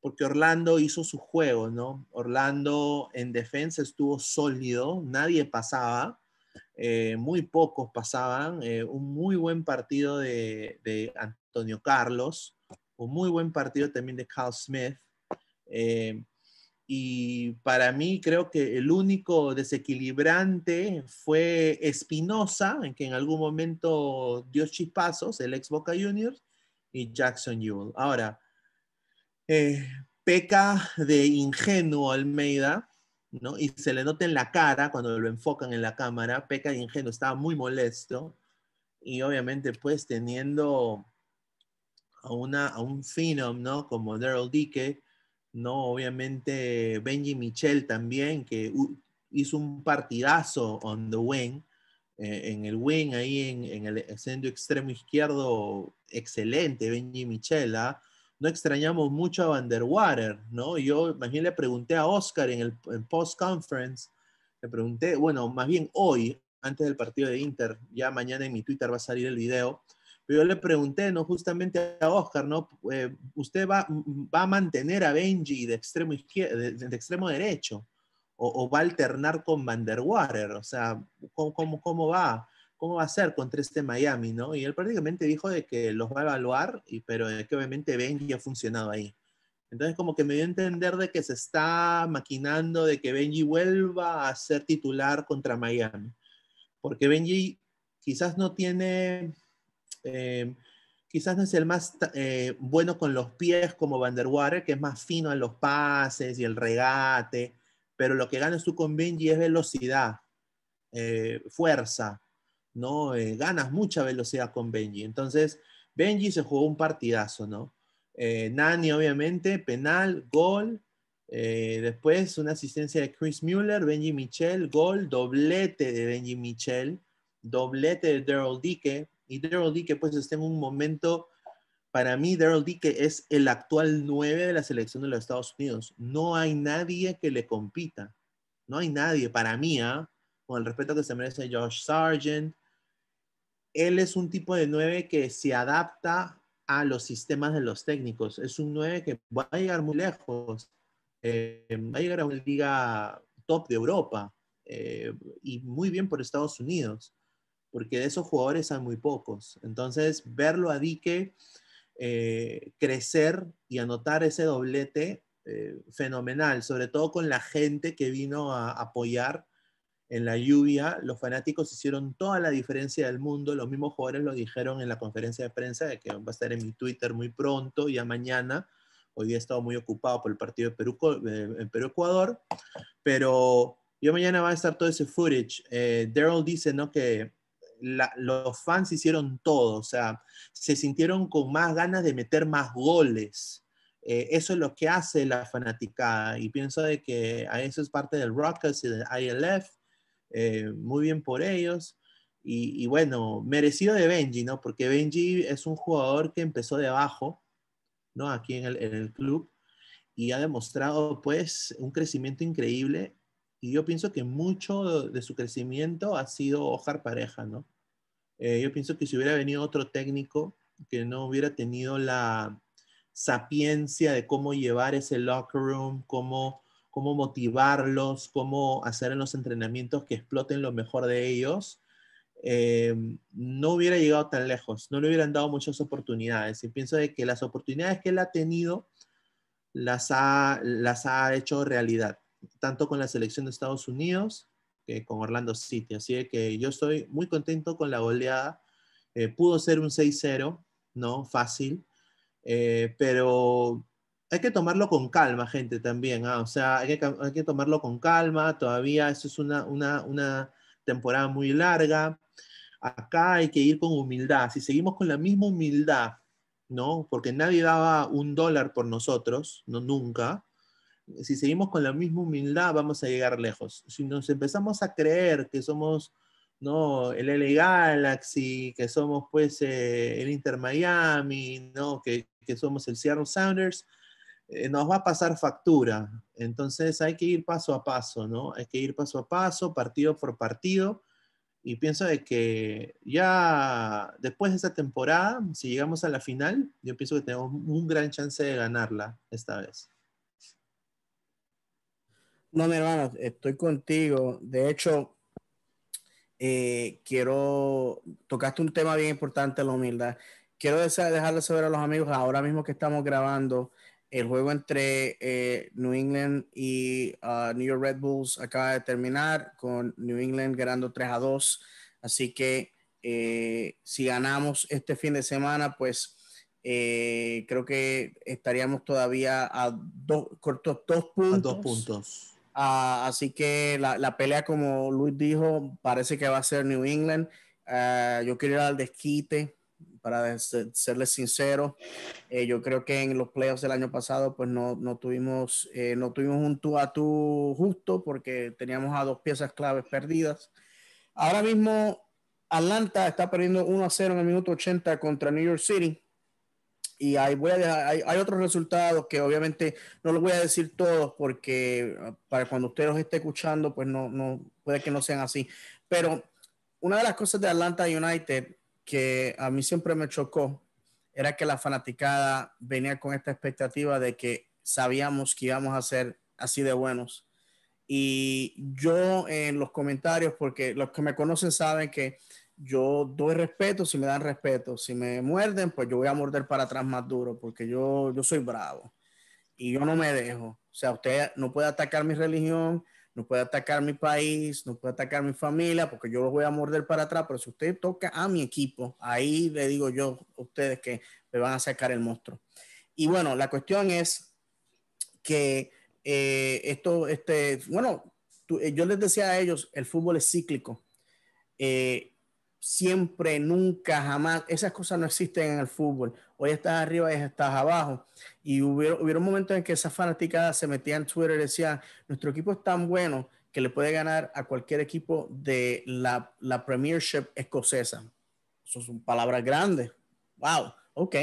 Porque Orlando hizo su juego, ¿no? Orlando en defensa estuvo sólido, nadie pasaba eh, muy pocos pasaban. Eh, un muy buen partido de, Antonio Carlos, un muy buen partido también de Carl Smith. Eh, y para mí creo que el único desequilibrante fue Espinosa, en que en algún momento dio chispazos, el ex Boca Juniors, y Jackson Yule Ahora, peca de ingenuo Almeida, y se le nota en la cara cuando lo enfocan en la cámara, peca y ingenuo, estaba muy molesto y obviamente pues teniendo a, un phenom, ¿no? Como Daryl Dicke, ¿no? Obviamente Benji Michel también, que hizo un partidazo on the wing, eh, en el wing, ahí en, el centro extremo izquierdo, excelente Benji Michel, ¿ah? no extrañamos mucho a Van der Water, ¿no? Yo más le pregunté a Oscar en el post-conference, le pregunté, bueno, más bien hoy, antes del partido de Inter, ya mañana en mi Twitter va a salir el video, pero yo le pregunté, ¿no? Justamente a Oscar, ¿no? Eh, ¿Usted va, va a mantener a Benji de extremo, de, extremo derecho? O, va a alternar con Van der Water? O sea, ¿cómo, cómo, cómo va? ¿cómo va a ser contra este Miami, no? Y él prácticamente dijo de que los va a evaluar, y, pero de que obviamente Benji ha funcionado ahí. Entonces como que me dio a entender de que se está maquinando de que Benji vuelva a ser titular contra Miami. Porque Benji quizás no tiene, eh, quizás no es el más eh, bueno con los pies como Van der que es más fino en los pases y el regate, pero lo que gana tú con Benji es velocidad, eh, fuerza, ¿no? Eh, ganas mucha velocidad con Benji. Entonces, Benji se jugó un partidazo, ¿no? Eh, Nani, obviamente, penal, gol. Eh, después, una asistencia de Chris Mueller, Benji Michel, gol, doblete de Benji Michel, doblete de Daryl Dicke Y Daryl Dicke pues, está en un momento. Para mí, Daryl Dicke es el actual 9 de la selección de los Estados Unidos. No hay nadie que le compita. No hay nadie, para mí, ¿ah? con el respeto que se merece Josh Sargent, él es un tipo de 9 que se adapta a los sistemas de los técnicos. Es un 9 que va a llegar muy lejos, eh, va a llegar a una liga top de Europa eh, y muy bien por Estados Unidos, porque de esos jugadores hay muy pocos. Entonces, verlo a Dique eh, crecer y anotar ese doblete, fenomenal, sobre todo con la gente que vino a apoyar en la lluvia, los fanáticos hicieron toda la diferencia del mundo. Los mismos jugadores lo dijeron en la conferencia de prensa, que va a estar en mi Twitter muy pronto, ya mañana. Hoy he estado muy ocupado por el partido de Perú, Perú ecuador pero yo mañana va a estar todo ese footage. Eh, Daryl dice ¿no? que los fans hicieron todo, o sea, se sintieron con más ganas de meter más goles. Eh, eso es lo que hace la fanaticada y pienso de que a eso es parte del Rockets y del ILF eh, muy bien por ellos. Y, bueno, merecido de Benji, ¿no? Porque Benji es un jugador que empezó de abajo, ¿no? Aquí en el, en el club y ha demostrado pues un crecimiento increíble y yo pienso que mucho de su crecimiento ha sido Ojar Pareja, ¿no? Eh, yo pienso que si hubiera venido otro técnico que no hubiera tenido la sapiencia de cómo llevar ese locker room, cómo cómo motivarlos, cómo hacer en los entrenamientos que exploten lo mejor de ellos, eh, no hubiera llegado tan lejos, no le hubieran dado muchas oportunidades. Y pienso de que las oportunidades que él ha tenido las ha, las ha hecho realidad, tanto con la selección de Estados Unidos que con Orlando City. Así que yo estoy muy contento con la goleada. Eh, pudo ser un 6-0, ¿no? Fácil. Eh, pero hay que tomarlo con calma, gente, también. ¿ah? O sea, hay que, tomarlo con calma. Todavía eso es una, temporada muy larga. Acá hay que ir con humildad. Si seguimos con la misma humildad, ¿no? Porque nadie daba un dólar por nosotros, no nunca. Si seguimos con la misma humildad, vamos a llegar lejos. Si nos empezamos a creer que somos, ¿no? El LA Galaxy, que somos, pues, eh, el Inter Miami, ¿no? Que, que somos el Seattle Sounders, eh, nos va a pasar factura. Entonces hay que ir paso a paso, ¿no? Hay que ir paso a paso, partido por partido. Y pienso de que ya después de esta temporada, si llegamos a la final, yo pienso que tenemos un gran chance de ganarla esta vez. No, mi hermano, estoy contigo. De hecho, eh, quiero, tocaste un tema bien importante, la humildad. Quiero dejarle saber a los amigos ahora mismo que estamos grabando, el juego entre eh, New England y ah, New York Red Bulls acaba de terminar con New England ganando 3 a 2. Así que eh, si ganamos este fin de semana, pues eh, creo que estaríamos todavía a dos cortos dos puntos. A dos puntos. Ah, así que la, pelea, como Luis dijo, parece que va a ser New England. Ah, yo quiero ir al desquite para serles sincero. Eh, yo creo que en los playoffs del año pasado, pues no, no tuvimos, eh, no tuvimos un tú a tú justo porque teníamos a dos piezas claves perdidas. Ahora mismo Atlanta está perdiendo 1 a 0 en el minuto 80 contra New York City. Y ahí voy a hay, hay, otros resultados que obviamente no los voy a decir todos porque ah, para cuando usted los esté escuchando, pues no, no puede que no sean así. Pero una de las cosas de Atlanta United que a mí siempre me chocó era que la fanaticada venía con esta expectativa de que sabíamos que íbamos a ser así de buenos. Y yo en los comentarios, porque los que me conocen saben que yo doy respeto si me dan respeto. Si me muerden, pues yo voy a morder para atrás más duro, porque yo, yo soy bravo y yo no me dejo. O sea, usted no puede atacar mi religión, no puede atacar mi país, no puede atacar mi familia, porque yo los voy a morder para atrás, pero si usted toca a mi equipo, ahí le digo yo a ustedes que me van a sacar el monstruo. Y bueno, la cuestión es que eh, esto, este, bueno, eh, yo les decía a ellos, el fútbol es cíclico. Eh, siempre, nunca, jamás. Esas cosas no existen en el fútbol. Hoy estás arriba y estás abajo. Y hubo, un momento en que esas fanática se metía en Twitter y decían, nuestro equipo es tan bueno que le puede ganar a cualquier equipo de la, la Premiership escocesa. Eso son palabras grandes. ¡Wow! Ok.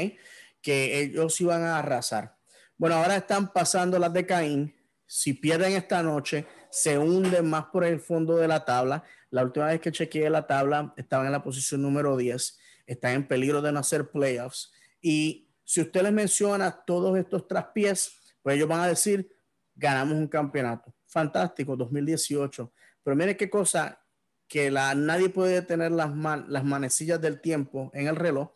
Que ellos iban a arrasar. Bueno, ahora están pasando las de Caín. Si pierden esta noche, se hunden más por el fondo de la tabla la última vez que chequeé la tabla, estaban en la posición número 10, están en peligro de no hacer playoffs. Y si usted les menciona todos estos traspiés, pues ellos van a decir, ganamos un campeonato. Fantástico, 2018. Pero mire qué cosa, que nadie puede tener las, manecillas del tiempo en el reloj.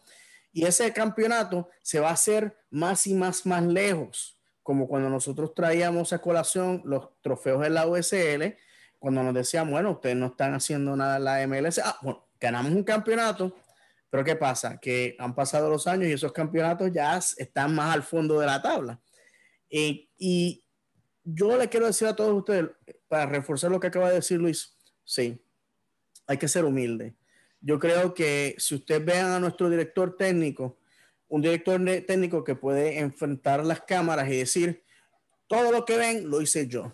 Y ese campeonato se va a hacer más y más, más lejos, como cuando nosotros traíamos a colación los trofeos de la USL cuando nos decían, bueno, ustedes no están haciendo nada en la MLS, ah, bueno, ganamos un campeonato, pero ¿qué pasa? Que han pasado los años y esos campeonatos ya están más al fondo de la tabla. Eh, y yo le quiero decir a todos ustedes, para reforzar lo que acaba de decir Luis, sí, hay que ser humilde. Yo creo que si ustedes vean a nuestro director técnico, un director técnico que puede enfrentar las cámaras y decir, todo lo que ven lo hice yo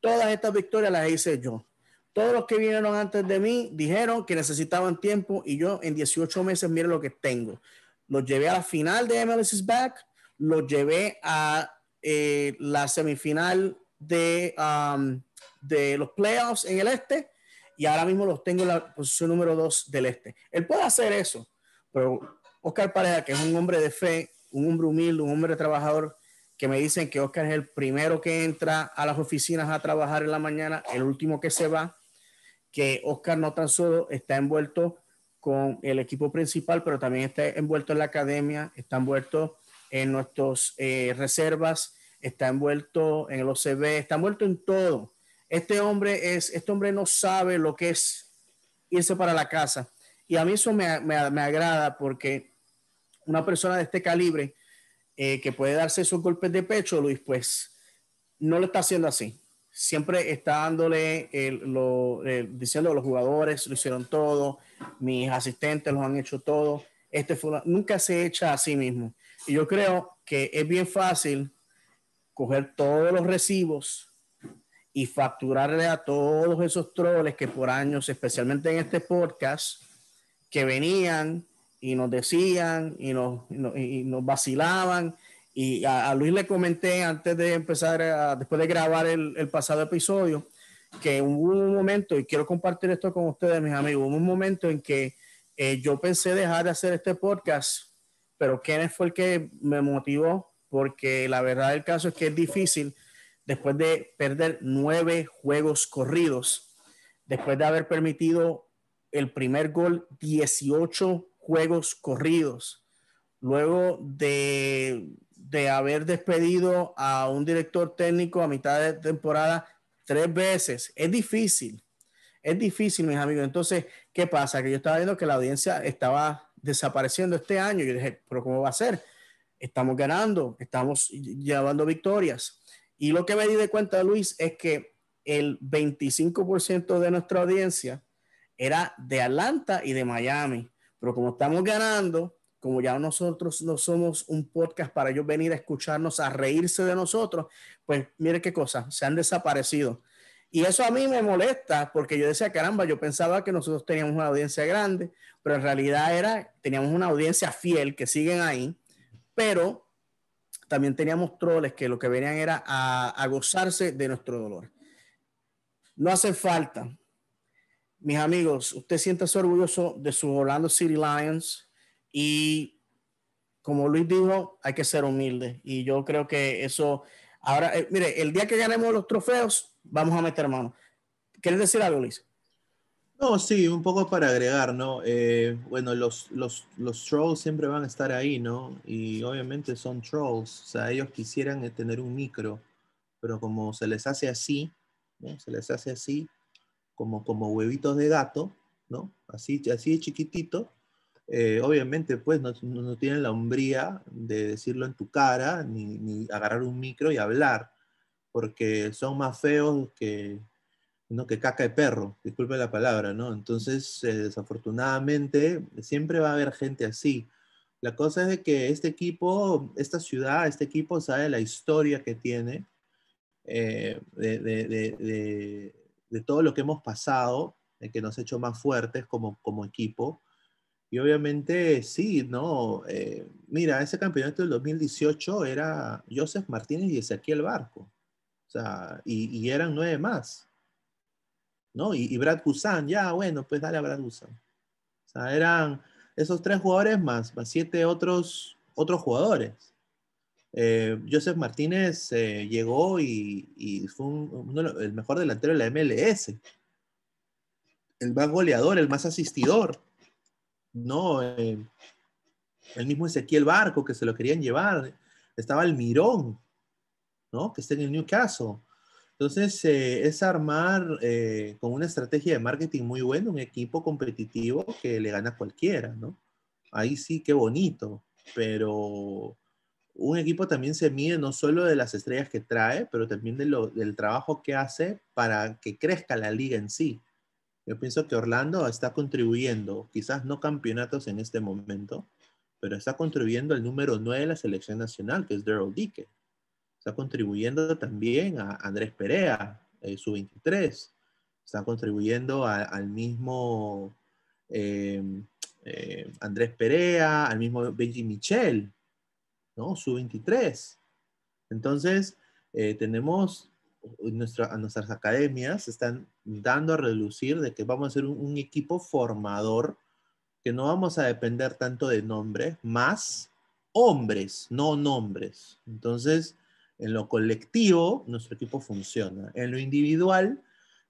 Todas estas victorias las hice yo. Todos los que vinieron antes de mí dijeron que necesitaban tiempo y yo en 18 meses, miren lo que tengo. Los llevé a la final de MLS is Back, los llevé a eh, la semifinal de, um, de los playoffs en el este y ahora mismo los tengo en la posición número 2 del este. Él puede hacer eso, pero Oscar Pareja, que es un hombre de fe, un hombre humilde, un hombre trabajador, que me dicen que Oscar es el primero que entra a las oficinas a trabajar en la mañana, el último que se va, que Oscar no tan solo está envuelto con el equipo principal, pero también está envuelto en la academia, está envuelto en nuestras eh, reservas, está envuelto en el OCB, está envuelto en todo. Este hombre, es, este hombre no sabe lo que es irse para la casa. Y a mí eso me agrada porque una persona de este calibre eh, que puede darse esos golpe de pecho, Luis, pues no lo está haciendo así. Siempre está dándole, lo, diciendo los jugadores lo hicieron todo, mis asistentes los han hecho todo. Este nunca se echa a sí mismo. Y yo creo que es bien fácil coger todos los recibos y facturarle a todos esos troles que por años, especialmente en este podcast, que venían y nos decían y nos, nos, vacilaban. Y a, Luis le comenté antes de empezar, después de grabar el, pasado episodio, que hubo un momento, y quiero compartir esto con ustedes, mis amigos, hubo un momento en que eh, yo pensé dejar de hacer este podcast, pero Kenneth fue el que me motivó, porque la verdad del caso es que es difícil después de perder nueve juegos corridos, después de haber permitido el primer gol 18 juegos corridos. Luego de, de haber despedido a un director técnico a mitad de temporada tres veces, es difícil. Es difícil, mis amigos. Entonces, ¿qué pasa? Que yo estaba viendo que la audiencia estaba desapareciendo este año. Yo dije, pero ¿cómo va a ser? Estamos ganando, estamos llevando victorias. Y lo que me di de cuenta, Luis, es que el 25% de nuestra audiencia era de Atlanta y de Miami. Pero como estamos ganando, como ya nosotros no somos un podcast para ellos venir a escucharnos, a reírse de nosotros, pues mire qué cosa, se han desaparecido. Y eso a mí me molesta porque yo decía, caramba, yo pensaba que nosotros teníamos una audiencia grande, pero en realidad era, teníamos una audiencia fiel que siguen ahí, pero también teníamos troles que lo que venían era a, a gozarse de nuestro dolor. No hace falta, mis amigos, usted su orgulloso de su Orlando City Lions y como Luis dijo, hay que ser humilde y yo creo que eso, ahora, eh, mire, el día que ganemos los trofeos, vamos a meter mano. ¿Quieres decir algo, Luis? No, sí, un poco para agregar, ¿no? Eh, bueno, los, los, los, trolls siempre van a estar ahí, ¿no? Y obviamente son trolls, o sea, ellos quisieran tener un micro, pero como se les hace así, ¿no? Se les hace así, como, huevitos de gato, ¿no? Así, así de chiquitito. Eh, obviamente, pues, no, no, tienen la hombría de decirlo en tu cara, ni, agarrar un micro y hablar, porque son más feos que, ¿no? que caca de perro, disculpe la palabra, ¿no? Entonces, eh, desafortunadamente, siempre va a haber gente así. La cosa es de que este equipo, esta ciudad, este equipo sabe la historia que tiene eh, de de todo lo que hemos pasado, de que nos ha hecho más fuertes como, como equipo. Y obviamente sí, ¿no? Eh, mira, ese campeonato del 2018 era Joseph Martínez y Ezequiel Barco. O sea, y, eran nueve más. ¿No? Y, Brad Guzán, ya, bueno, pues dale a Brad Guzán. O sea, eran esos tres jugadores más, más siete otros, otros jugadores. Eh, Joseph Martínez eh, llegó y, fue el mejor delantero de la MLS, el más goleador, el más asistidor, ¿no? Eh, el mismo Ezequiel Barco que se lo querían llevar, estaba el Mirón, ¿no? Que está en el Newcastle. Entonces, es armar con una estrategia de marketing muy buena un equipo competitivo que le gana a cualquiera, Ahí sí, qué bonito, pero un equipo también se mide no solo de las estrellas que trae, pero también del trabajo que hace para que crezca la liga en sí. Yo pienso que Orlando está contribuyendo, quizás no campeonatos en este momento, pero está contribuyendo al número 9 de la selección nacional, que es Daryl Dicke. Está contribuyendo también a Andrés Perea, eh, su 23. Está contribuyendo al mismo eh, eh, Andrés Perea, al mismo Benji Michel ¿no? Su 23. Entonces, eh, tenemos eh, nuestras academias están dando a relucir de que vamos a ser un, equipo formador, que no vamos a depender tanto de nombre, más hombres, no nombres. Entonces, en lo colectivo, nuestro equipo funciona. En lo individual,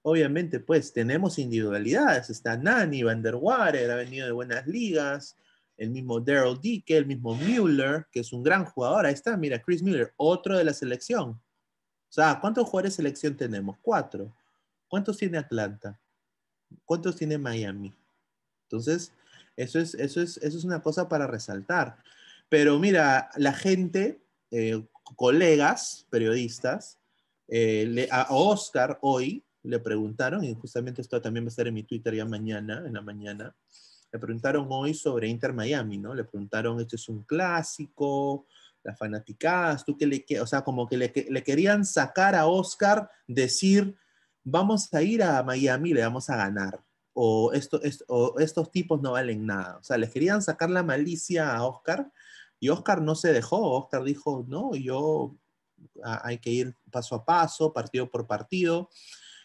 obviamente, pues tenemos individualidades. Está Nani, Van der ha venido de buenas ligas, el mismo Daryl Dicke, el mismo Mueller, que es un gran jugador. Ahí está, mira, Chris Mueller, otro de la selección. O sea, ¿cuántos jugadores de selección tenemos? Cuatro. ¿Cuántos tiene Atlanta? ¿Cuántos tiene Miami? Entonces, eso es, eso eso es una cosa para resaltar. Pero mira, la gente, eh, colegas, periodistas, eh, a Oscar hoy le preguntaron, y justamente esto también va a estar en mi Twitter ya mañana, en la mañana, le preguntaron hoy sobre Inter Miami, ¿no? Le preguntaron, este es un clásico? Las fanaticadas, tú qué le, o sea, como que le, querían sacar a Oscar, decir, vamos a ir a Miami, le vamos a ganar. O, esto, estos tipos no valen nada. O sea, les querían sacar la malicia a Oscar y Oscar no se dejó. Oscar dijo, no, yo hay que ir paso a paso, partido por partido.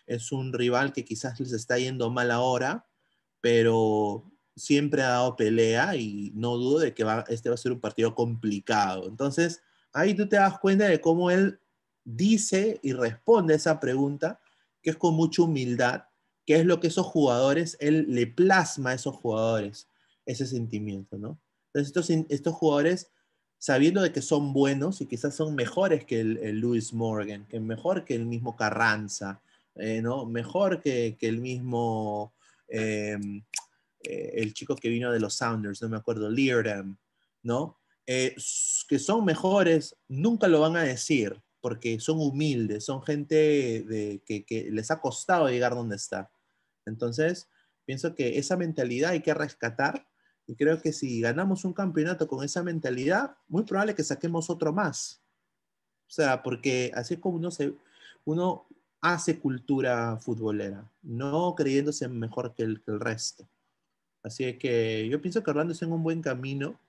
Es un rival que quizás les está yendo mal ahora, pero siempre ha dado pelea y no dudo de que va, este va a ser un partido complicado. Entonces, ahí tú te das cuenta de cómo él dice y responde a esa pregunta, que es con mucha humildad, qué es lo que esos jugadores, él le plasma a esos jugadores, ese sentimiento, ¿no? Entonces, estos, jugadores, sabiendo de que son buenos y quizás son mejores que el, Luis Morgan, que mejor que el mismo Carranza, eh, ¿no? Mejor que, el mismo... Em, eh, el chico que vino de los Sounders, no me acuerdo, Leardham, ¿no? Eh, que son mejores, nunca lo van a decir, porque son humildes, son gente que, les ha costado llegar donde está. Entonces, pienso que esa mentalidad hay que rescatar y creo que si ganamos un campeonato con esa mentalidad, muy probable que saquemos otro más. O sea, porque así es como uno, se, uno hace cultura futbolera, no creyéndose mejor que el resto. Así que yo pienso que Orlando está en un buen camino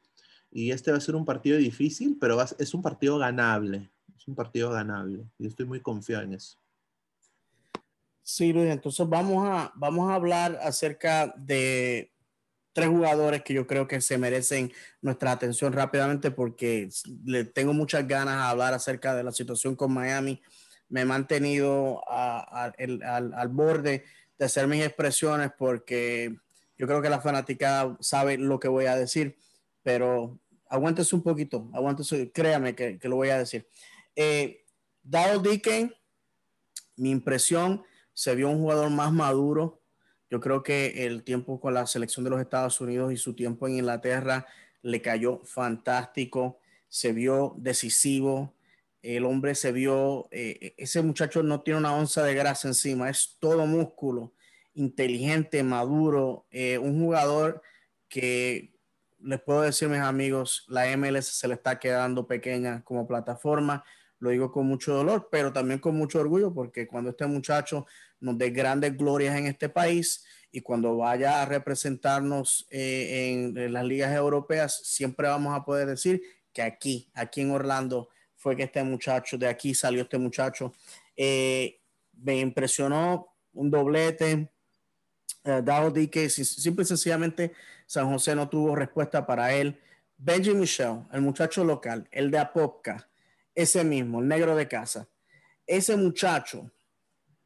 y este va a ser un partido difícil, pero es un partido ganable. Es un partido ganable. Y estoy muy confiado en eso. Sí, Luis, entonces vamos a, vamos a hablar acerca de tres jugadores que yo creo que se merecen nuestra atención rápidamente porque le tengo muchas ganas de hablar acerca de la situación con Miami. Me he mantenido al, al borde de hacer mis expresiones porque yo creo que la fanática sabe lo que voy a decir, pero aguántese un poquito, aguántese, créame que, lo voy a decir. Eh, Dado mi impresión, se vio un jugador más maduro. Yo creo que el tiempo con la selección de los Estados Unidos y su tiempo en Inglaterra le cayó fantástico, se vio decisivo, el hombre se vio, eh, ese muchacho no tiene una onza de grasa encima, es todo músculo inteligente, maduro, eh, un jugador que les puedo decir, mis amigos, la MLS se le está quedando pequeña como plataforma. Lo digo con mucho dolor, pero también con mucho orgullo, porque cuando este muchacho nos dé grandes glorias en este país y cuando vaya a representarnos eh, en, las ligas europeas, siempre vamos a poder decir que aquí, aquí en Orlando, fue que este muchacho, de aquí salió este muchacho. Eh, me impresionó un doblete, eh, dado que simple y sencillamente San José no tuvo respuesta para él. Benji Michel, el muchacho local, el de Apopka, ese mismo, el negro de casa. Ese muchacho,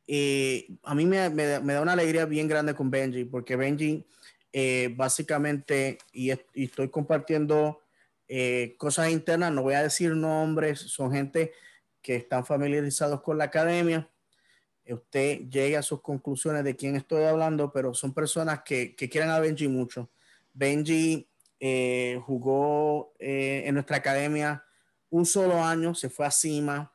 eh, a mí me, da una alegría bien grande con Benji, porque Benji eh, básicamente, y, estoy compartiendo cosas internas, no voy a decir nombres, son gente que están familiarizados con la academia usted llegue a sus conclusiones de quién estoy hablando, pero son personas que, quieren a Benji mucho. Benji eh, jugó eh, en nuestra academia un solo año, se fue a Cima.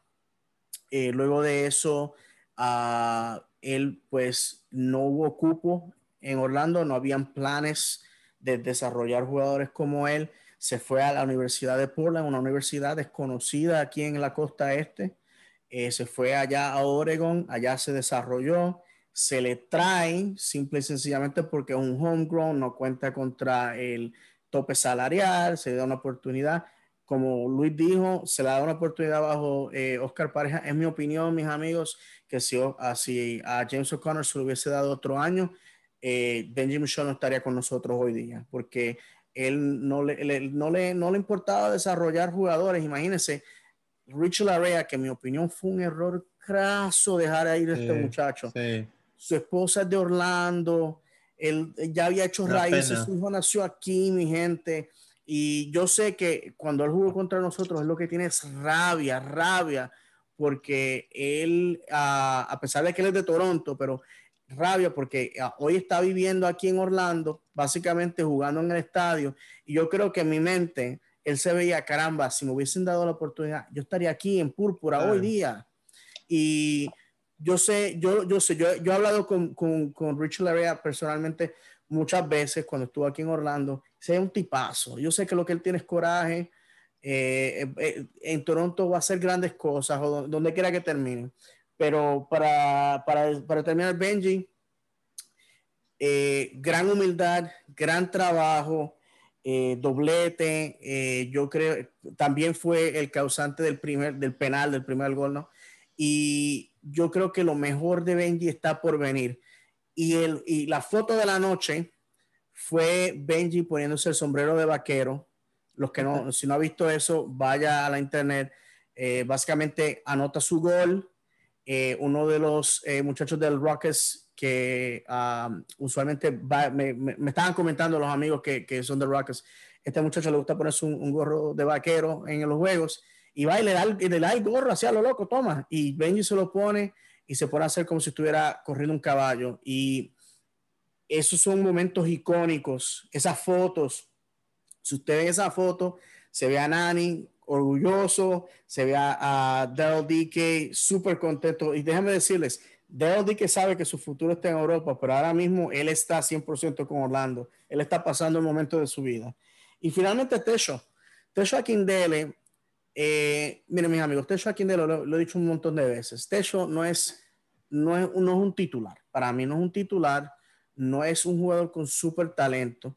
Eh, luego de eso, ah, él pues no hubo cupo en Orlando, no habían planes de desarrollar jugadores como él. Se fue a la Universidad de Portland, una universidad desconocida aquí en la costa este. Eh, se fue allá a Oregon, allá se desarrolló, se le trae simple y sencillamente porque es un homegrown, no cuenta contra el tope salarial, se le da una oportunidad. Como Luis dijo, se le da una oportunidad bajo eh, Oscar Pareja. Es mi opinión, mis amigos, que si, a, ah, a James O'Connor se le hubiese dado otro año, eh, Benjamin Shaw no estaría con nosotros hoy día, porque él le, no le importaba desarrollar jugadores. Imagínense, Rich Larea, que en mi opinión fue un error craso dejar a ir a este muchacho. Su esposa es de Orlando, él ya había hecho raíces, su hijo nació aquí, mi gente. Y yo sé que cuando él jugó contra nosotros, es lo que tiene es rabia, rabia, porque él, a, ah, a pesar de que él es de Toronto, pero rabia porque ah, hoy está viviendo aquí en Orlando, básicamente jugando en el estadio, y yo creo que en mi mente él se veía, caramba, si me hubiesen dado la oportunidad, yo estaría aquí en púrpura hoy día. Y yo sé, yo, yo sé, yo, he hablado con, con, con Rich Larea personalmente muchas veces cuando estuvo aquí en Orlando. es un tipazo. Yo sé que lo que él tiene es coraje. Eh, eh, eh, en Toronto va a hacer grandes cosas, o donde, quiera que termine. Pero para, para, para terminar, Benji, gran humildad, gran trabajo eh, doblete, eh, yo creo, también fue el causante del primer, del penal, del primer gol, ¿no? Y yo creo que lo mejor de Benji está por venir. Y, el, y la foto de la noche fue Benji poniéndose el sombrero de vaquero. Los que no, si no ha visto eso, vaya a la internet. Eh, básicamente anota su gol. uno de los muchachos del Rockets que usualmente me, me, estaban comentando los amigos que, que, son de Rockers este muchacho le gusta ponerse un, gorro de vaquero en los juegos y va y le da, el gorro hacia lo loco, toma, y Benji se lo pone y se pone a hacer como si estuviera corriendo un caballo y esos son momentos icónicos, esas fotos, si usted ve esa foto, se ve a Nani orgulloso, se ve a, a Daryl DK súper contento y déjenme decirles, Dale que sabe que su futuro está en Europa, pero ahora mismo él está 100% con Orlando. Él está pasando el momento de su vida. Y finalmente Techo. Techo Aquindele, eh, miren mis amigos, Techo Aquindele lo, lo, he dicho un montón de veces. Techo no es, no, es, un titular. Para mí no es un titular, no es un jugador con súper talento,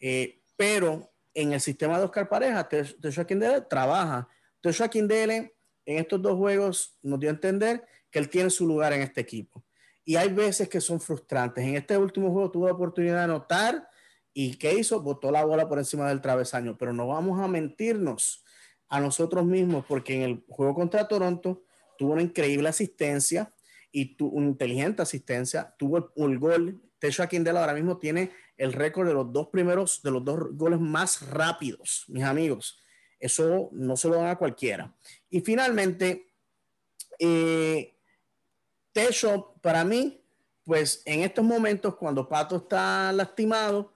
eh, pero en el sistema de Oscar Pareja, Techo Aquindele trabaja. Techo Aquindele en estos dos juegos nos dio a entender él tiene su lugar en este equipo. Y hay veces que son frustrantes. En este último juego tuvo la oportunidad de anotar y ¿qué hizo? Botó la bola por encima del travesaño. Pero no vamos a mentirnos a nosotros mismos porque en el juego contra Toronto tuvo una increíble asistencia y tuvo una inteligente asistencia, tuvo el, gol. Techo Aquindel ahora mismo tiene el récord de los dos primeros, de los dos goles más rápidos, mis amigos. Eso no se lo dan a cualquiera. Y finalmente, eh, techo para mí, pues en estos momentos cuando Pato está lastimado,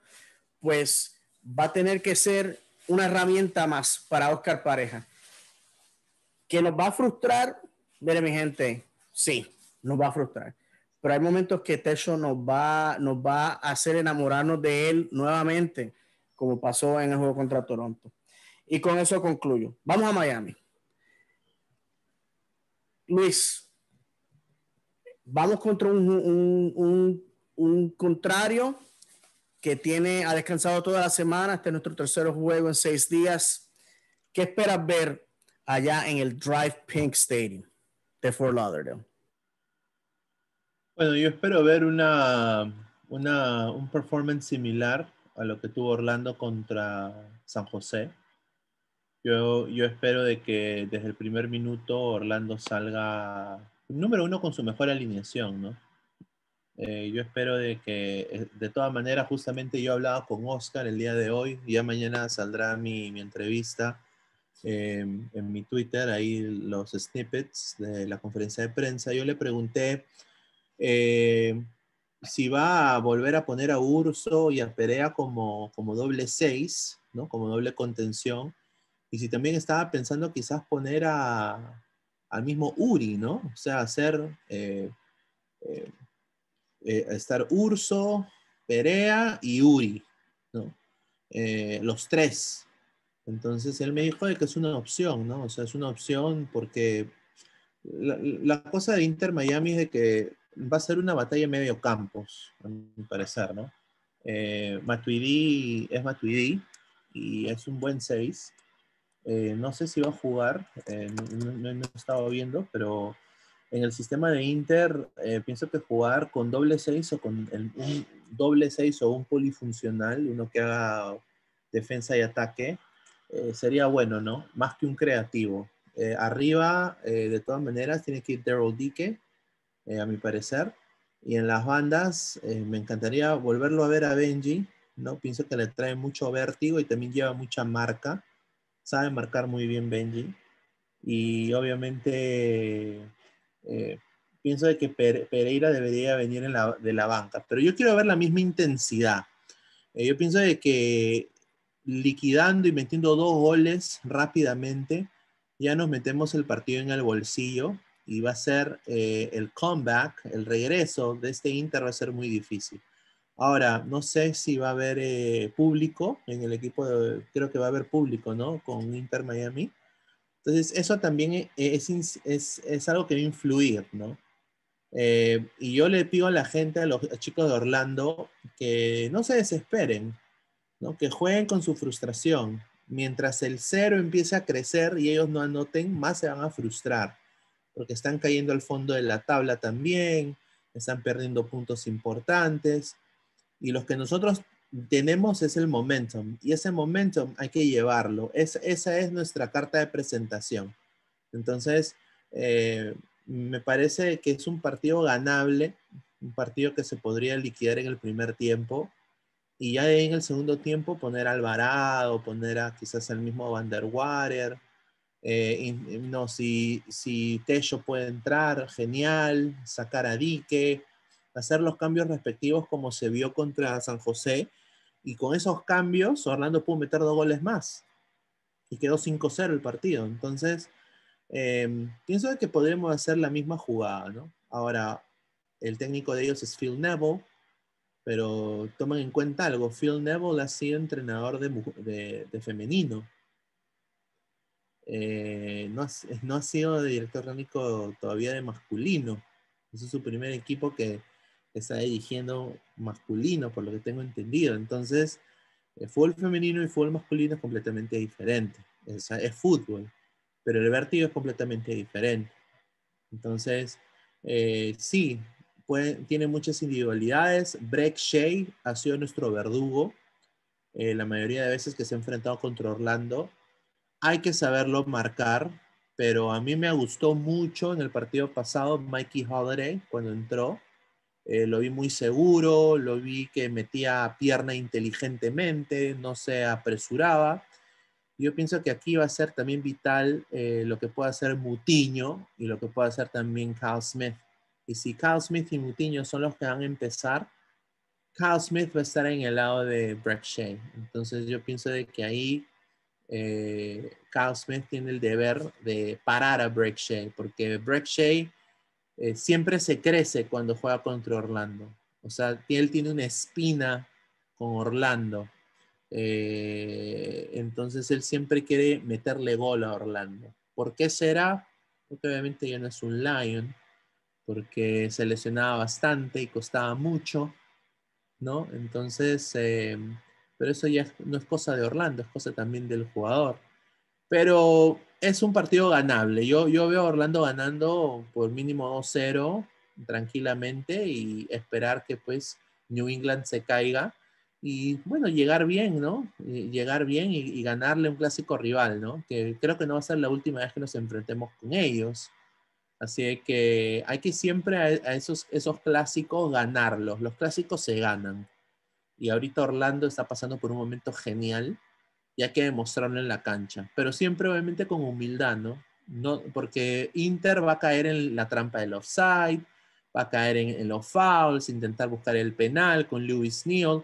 pues va a tener que ser una herramienta más para Oscar Pareja. ¿Que nos va a frustrar? Mire mi gente, sí, nos va a frustrar. Pero hay momentos que Techo nos va, nos va a hacer enamorarnos de él nuevamente, como pasó en el juego contra Toronto. Y con eso concluyo. Vamos a Miami. Luis, vamos contra un, contrario que tiene, ha descansado toda la semana, este es nuestro tercer juego en seis días. ¿Qué esperas ver allá en el Drive Pink Stadium de Fort Lauderdale? Bueno, yo espero ver una, una, un performance similar a lo que tuvo Orlando contra San José. Yo, yo espero de que desde el primer minuto Orlando salga número uno con su mejor alineación, ¿no? Eh, yo espero de que, eh, de todas maneras, justamente yo hablado con Oscar el día de hoy, ya mañana saldrá mi, mi entrevista em, en mi Twitter, ahí los snippets de la conferencia de prensa. Yo le pregunté eh, si va a volver a poner a Urso y a Perea como, como doble seis, ¿no? Como doble contención. Y si también estaba pensando quizás poner a, al mismo Uri, ¿no? O sea, hacer, eh, eh, eh, estar Urso, Perea y Uri, ¿no? los tres. Entonces él me dijo que es una opción, ¿no? O sea, es una opción porque la, cosa de Inter Miami es de que va a ser una batalla medio campos, a mi parecer, ¿no? Matuidi es Matuidi y es un buen 6. Eh, no sé si va a jugar, eh, no, no, he estado viendo, pero en el sistema de Inter eh, pienso que jugar con doble 6 o con un doble 6 o un polifuncional, uno que haga defensa y ataque, sería bueno, ¿no? Más que un creativo. arriba, de todas maneras, tiene que ir Daryl Dike, a mi parecer. Y en las bandas, me encantaría volverlo a ver a Benji, ¿no? Pienso que le trae mucho vértigo y también lleva mucha marca sabe marcar muy bien Benji y obviamente eh, pienso de que Pereira debería venir de la banca, pero yo quiero ver la misma intensidad. Eh, yo pienso de que liquidando y metiendo dos goles rápidamente, ya nos metemos el partido en el bolsillo y va a ser eh, el comeback, el regreso de este Inter va a ser muy difícil. Ahora, no sé si va a haber eh, público en el equipo, creo que va a haber público, ¿no? Con Inter Miami. Entonces, eso también eh, es, algo que va a influir, ¿no? Eh, y yo le pido a la gente, a los chicos de Orlando, que no se desesperen, ¿no? que jueguen con su frustración. Mientras el cero empiece a crecer y ellos no anoten, más se van a frustrar, porque están cayendo al fondo de la tabla también, están perdiendo puntos importantes. Y lo que nosotros tenemos es el momentum. Y ese momentum hay que llevarlo. esa es nuestra carta de presentación. Entonces, eh, me parece que es un partido ganable, un partido que se podría liquidar en el primer tiempo. Y ya en el segundo tiempo poner a Alvarado, poner a quizás el mismo Van der Water. Eh, no, si, si Tello puede entrar, genial. Sacar a Dique hacer los cambios respectivos como se vio contra San José. Y con esos cambios, Orlando pudo meter dos goles más. Y quedó 5-0 el partido. Entonces, em, pienso que podremos hacer la misma jugada, ¿no? Ahora, el técnico de ellos es Phil Neville, pero tomen en cuenta algo, Phil Neville ha sido entrenador de, femenino. Eh, no, no, ha sido director técnico todavía de masculino. Ese es su primer equipo que está dirigiendo masculino, por lo que tengo entendido. Entonces, el fútbol femenino y fútbol masculino es completamente diferente. Es, fútbol, pero el vértigo es completamente diferente. Entonces, eh, sí, tiene muchas individualidades. Breck Shea ha sido nuestro verdugo eh, la mayoría de veces que se ha enfrentado contra Orlando. Hay que saberlo marcar, pero a mí me gustó mucho en el partido pasado Mikey Holiday cuando entró eh, lo vi muy seguro, lo vi que metía pierna inteligentemente, no se apresuraba. Yo pienso que aquí va a ser también vital eh, lo que pueda hacer Mutiño y lo que pueda hacer también Carl Smith. Y si Carl Smith y Mutiño son los que van a empezar, Carl Smith va a estar en el lado de Brett Entonces yo pienso de que ahí eh, Smith tiene el deber de parar a Brett porque Brett eh, siempre se crece cuando juega contra Orlando. O sea, él tiene una espina con Orlando. Eh, entonces él siempre quiere meterle gol a Orlando. ¿Por qué será? Porque obviamente ya no es un Lion, porque se lesionaba bastante y costaba mucho, ¿no? Entonces, eh, pero eso ya no es cosa de Orlando, es cosa también del jugador. Pero es un partido ganable. Yo, yo veo a Orlando ganando por mínimo 2-0 tranquilamente y esperar que pues New England se caiga y bueno, llegar bien, ¿no? Llegar bien y, y, ganarle un clásico rival, ¿no? Que creo que no va a ser la última vez que nos enfrentemos con ellos. Así que hay que siempre a, a esos, esos clásicos ganarlos. Los clásicos se ganan. Y ahorita Orlando está pasando por un momento genial ya que demostrarlo en la cancha. Pero siempre obviamente con humildad, ¿no? no porque Inter va a caer en la trampa del offside, va a caer en, los fouls, intentar buscar el penal con Lewis Neal,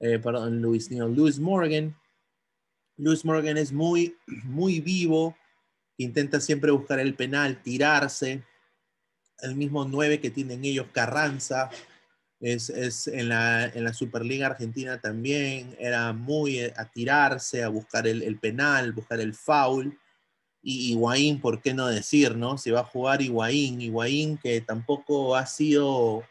eh, perdón, Lewis Neal, Lewis Morgan. Lewis Morgan es muy, muy vivo, intenta siempre buscar el penal, tirarse. El mismo 9 que tienen ellos, Carranza, es, en, la, Superliga Argentina también, era muy eh, a tirarse, a buscar el, penal, buscar el foul. Y Higuaín, ¿por qué no decir, no? Se va a jugar Higuaín, Higuaín que tampoco ha sido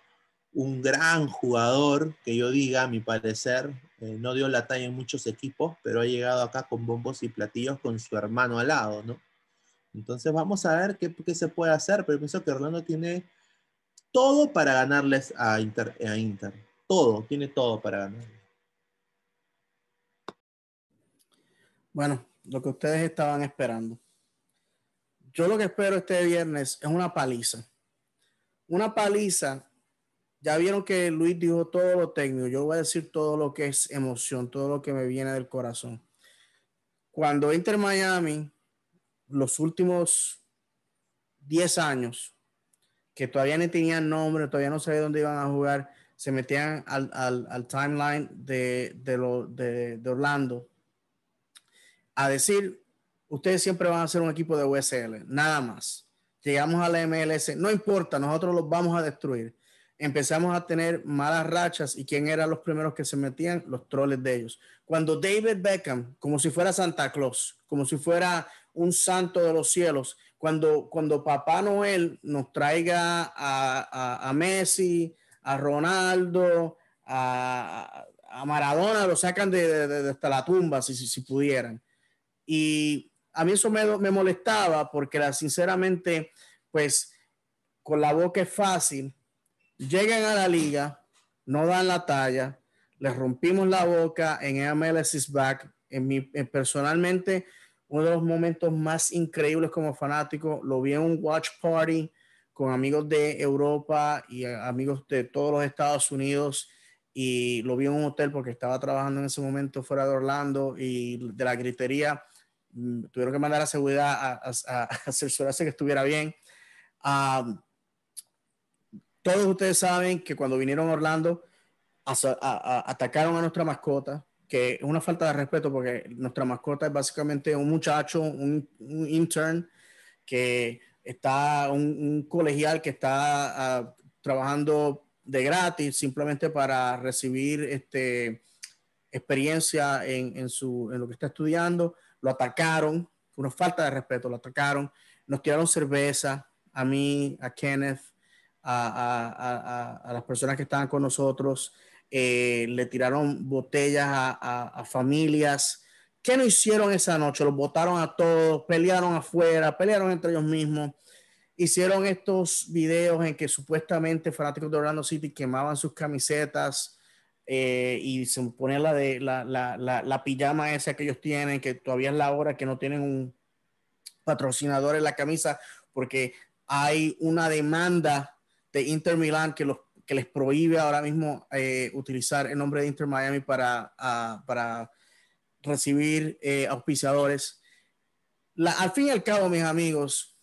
un gran jugador, que yo diga, a mi parecer, eh, no dio la talla en muchos equipos, pero ha llegado acá con bombos y platillos con su hermano al lado, ¿no? Entonces vamos a ver qué, qué se puede hacer, pero pienso que Orlando tiene todo para ganarles a Inter. A Inter. Todo, tiene todo para ganar. Bueno, lo que ustedes estaban esperando. Yo lo que espero este viernes es una paliza. Una paliza. Ya vieron que Luis dijo todo lo técnico. Yo voy a decir todo lo que es emoción, todo lo que me viene del corazón. Cuando Inter Miami, los últimos 10 años, que todavía no tenían nombre, todavía no sabían dónde iban a jugar, se metían al, timeline de, de, Orlando a decir, ustedes siempre van a ser un equipo de USL, nada más. Llegamos a la MLS, no importa, nosotros los vamos a destruir. Empezamos a tener malas rachas y quién eran los primeros que se metían, los troles de ellos. Cuando David Beckham, como si fuera Santa Claus, como si fuera un santo de los cielos, cuando, cuando Papá Noel nos traiga a, Messi, a Ronaldo, a, Maradona, lo sacan de, hasta la tumba, si, si, pudieran. Y a mí eso me, me molestaba porque la, sinceramente, pues con la boca es fácil, llegan a la liga, no dan la talla, les rompimos la boca en MLS is back. En personalmente, uno de los momentos más increíbles como fanático. Lo vi en un watch party con amigos de Europa y eh, amigos de todos los Estados Unidos y lo vi en un hotel porque estaba trabajando en ese momento fuera de Orlando y de la gritería mm, tuvieron que mandar a seguridad a, a, que estuviera bien. todos ustedes saben que cuando vinieron a Orlando atacaron a nuestra mascota, que es una falta de respeto porque nuestra mascota es básicamente un muchacho, un, intern que está, un, colegial que está ah, trabajando de gratis simplemente para recibir este, experiencia en, en, su, en lo que está estudiando. Lo atacaron, fue una falta de respeto, lo atacaron, nos tiraron cerveza a mí, a Kenneth, a, a, a, a las personas que estaban con nosotros. Eh, le tiraron botellas a, familias. ¿Qué no hicieron esa noche? Los botaron a todos, pelearon afuera, pelearon entre ellos mismos. Hicieron estos videos en que supuestamente fanáticos de Orlando City quemaban sus camisetas eh, y se ponen la, de, la, la, pijama esa que ellos tienen, que todavía es la hora que no tienen un patrocinador en la camisa, porque hay una demanda de Inter Milán que los que les prohíbe ahora mismo eh, utilizar el nombre de Inter Miami para, ah, para recibir eh, auspiciadores. al fin y al cabo, mis amigos,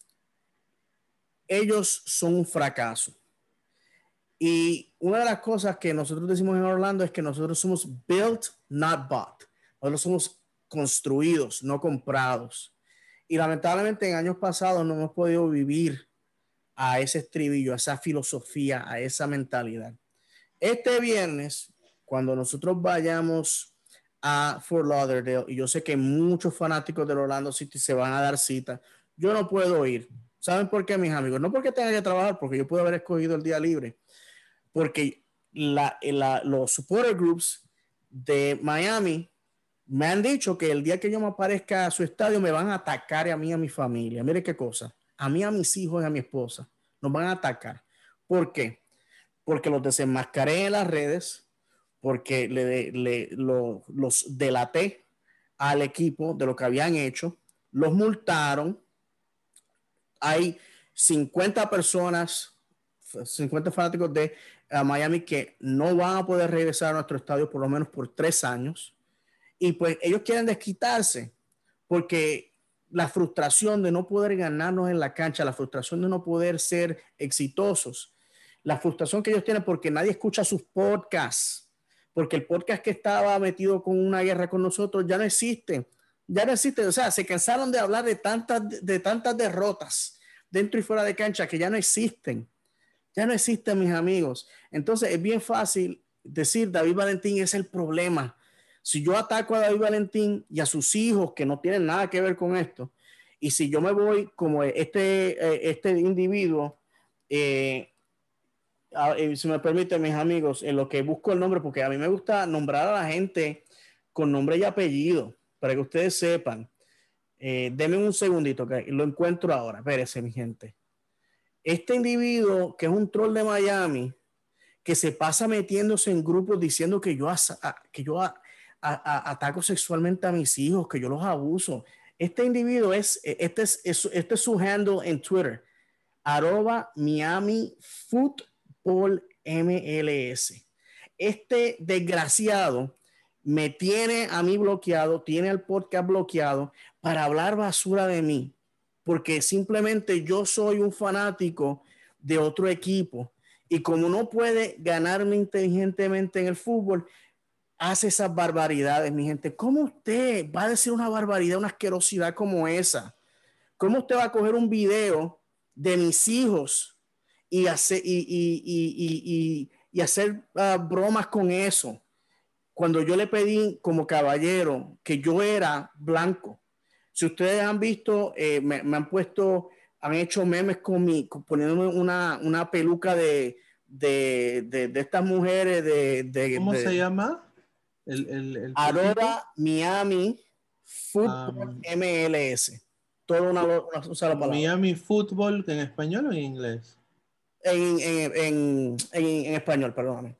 ellos son un fracaso. Y una de las cosas que nosotros decimos en Orlando es que nosotros somos built, not bought. Nosotros somos construidos, no comprados. Y lamentablemente en años pasados no hemos podido vivir a ese estribillo, a esa filosofía, a esa mentalidad. Este viernes, cuando nosotros vayamos a Fort Lauderdale, y yo sé que muchos fanáticos del Orlando City se van a dar cita, yo no puedo ir. ¿Saben por qué, mis amigos? No porque tenga que trabajar, porque yo puedo haber escogido el día libre, porque los supporter groups de Miami me han dicho que el día que yo me aparezca a su estadio me van a atacar a mí y a mi familia. Mire qué cosa a mí, a mis hijos y a mi esposa. Nos van a atacar. ¿Por qué? Porque los desenmascaré en las redes, porque le, le, los delaté al equipo de lo que habían hecho, los multaron. Hay 50 personas, 50 fanáticos de eh, Miami que no van a poder regresar a nuestro estadio por lo menos por tres años. Y pues ellos quieren desquitarse porque la frustración de no poder ganarnos en la cancha, la frustración de no poder ser exitosos, la frustración que ellos tienen porque nadie escucha sus podcasts, porque el podcast que estaba metido con una guerra con nosotros ya no existe, ya no existe, o sea, se cansaron de hablar de tantas, de tantas derrotas dentro y fuera de cancha que ya no existen, ya no existen mis amigos. Entonces es bien fácil decir, David Valentín es el problema si yo ataco a David Valentín y a sus hijos que no tienen nada que ver con esto, y si yo me voy como este, eh, este individuo, eh, eh, si me permiten mis amigos, en lo que busco el nombre, porque a mí me gusta nombrar a la gente con nombre y apellido, para que ustedes sepan. Eh, denme un segundito, que lo encuentro ahora, espérense mi gente. Este individuo que es un troll de Miami, que se pasa metiéndose en grupos diciendo que yo, que yo ataco sexualmente a mis hijos, que yo los abuso. Este individuo es, e, este es, este es su handle en Twitter, arroba Miami Football MLS. Este desgraciado me tiene a mí bloqueado, tiene al podcast bloqueado para hablar basura de mí, porque simplemente yo soy un fanático de otro equipo. Y como no puede ganarme inteligentemente en el fútbol, hace esas barbaridades, mi gente? ¿Cómo usted va a decir una barbaridad, una asquerosidad como esa? ¿Cómo usted va a coger un video de mis hijos y, y, hacer ah, bromas con eso? Cuando yo le pedí como caballero que yo era blanco. Si ustedes han visto, eh, me, han puesto, han hecho memes con mi, poniéndome una, peluca de, estas mujeres de, ¿Cómo se llama? El, Miami Fútbol MLS. Um, Todo una, Miami Football en español o en inglés? en español, perdóname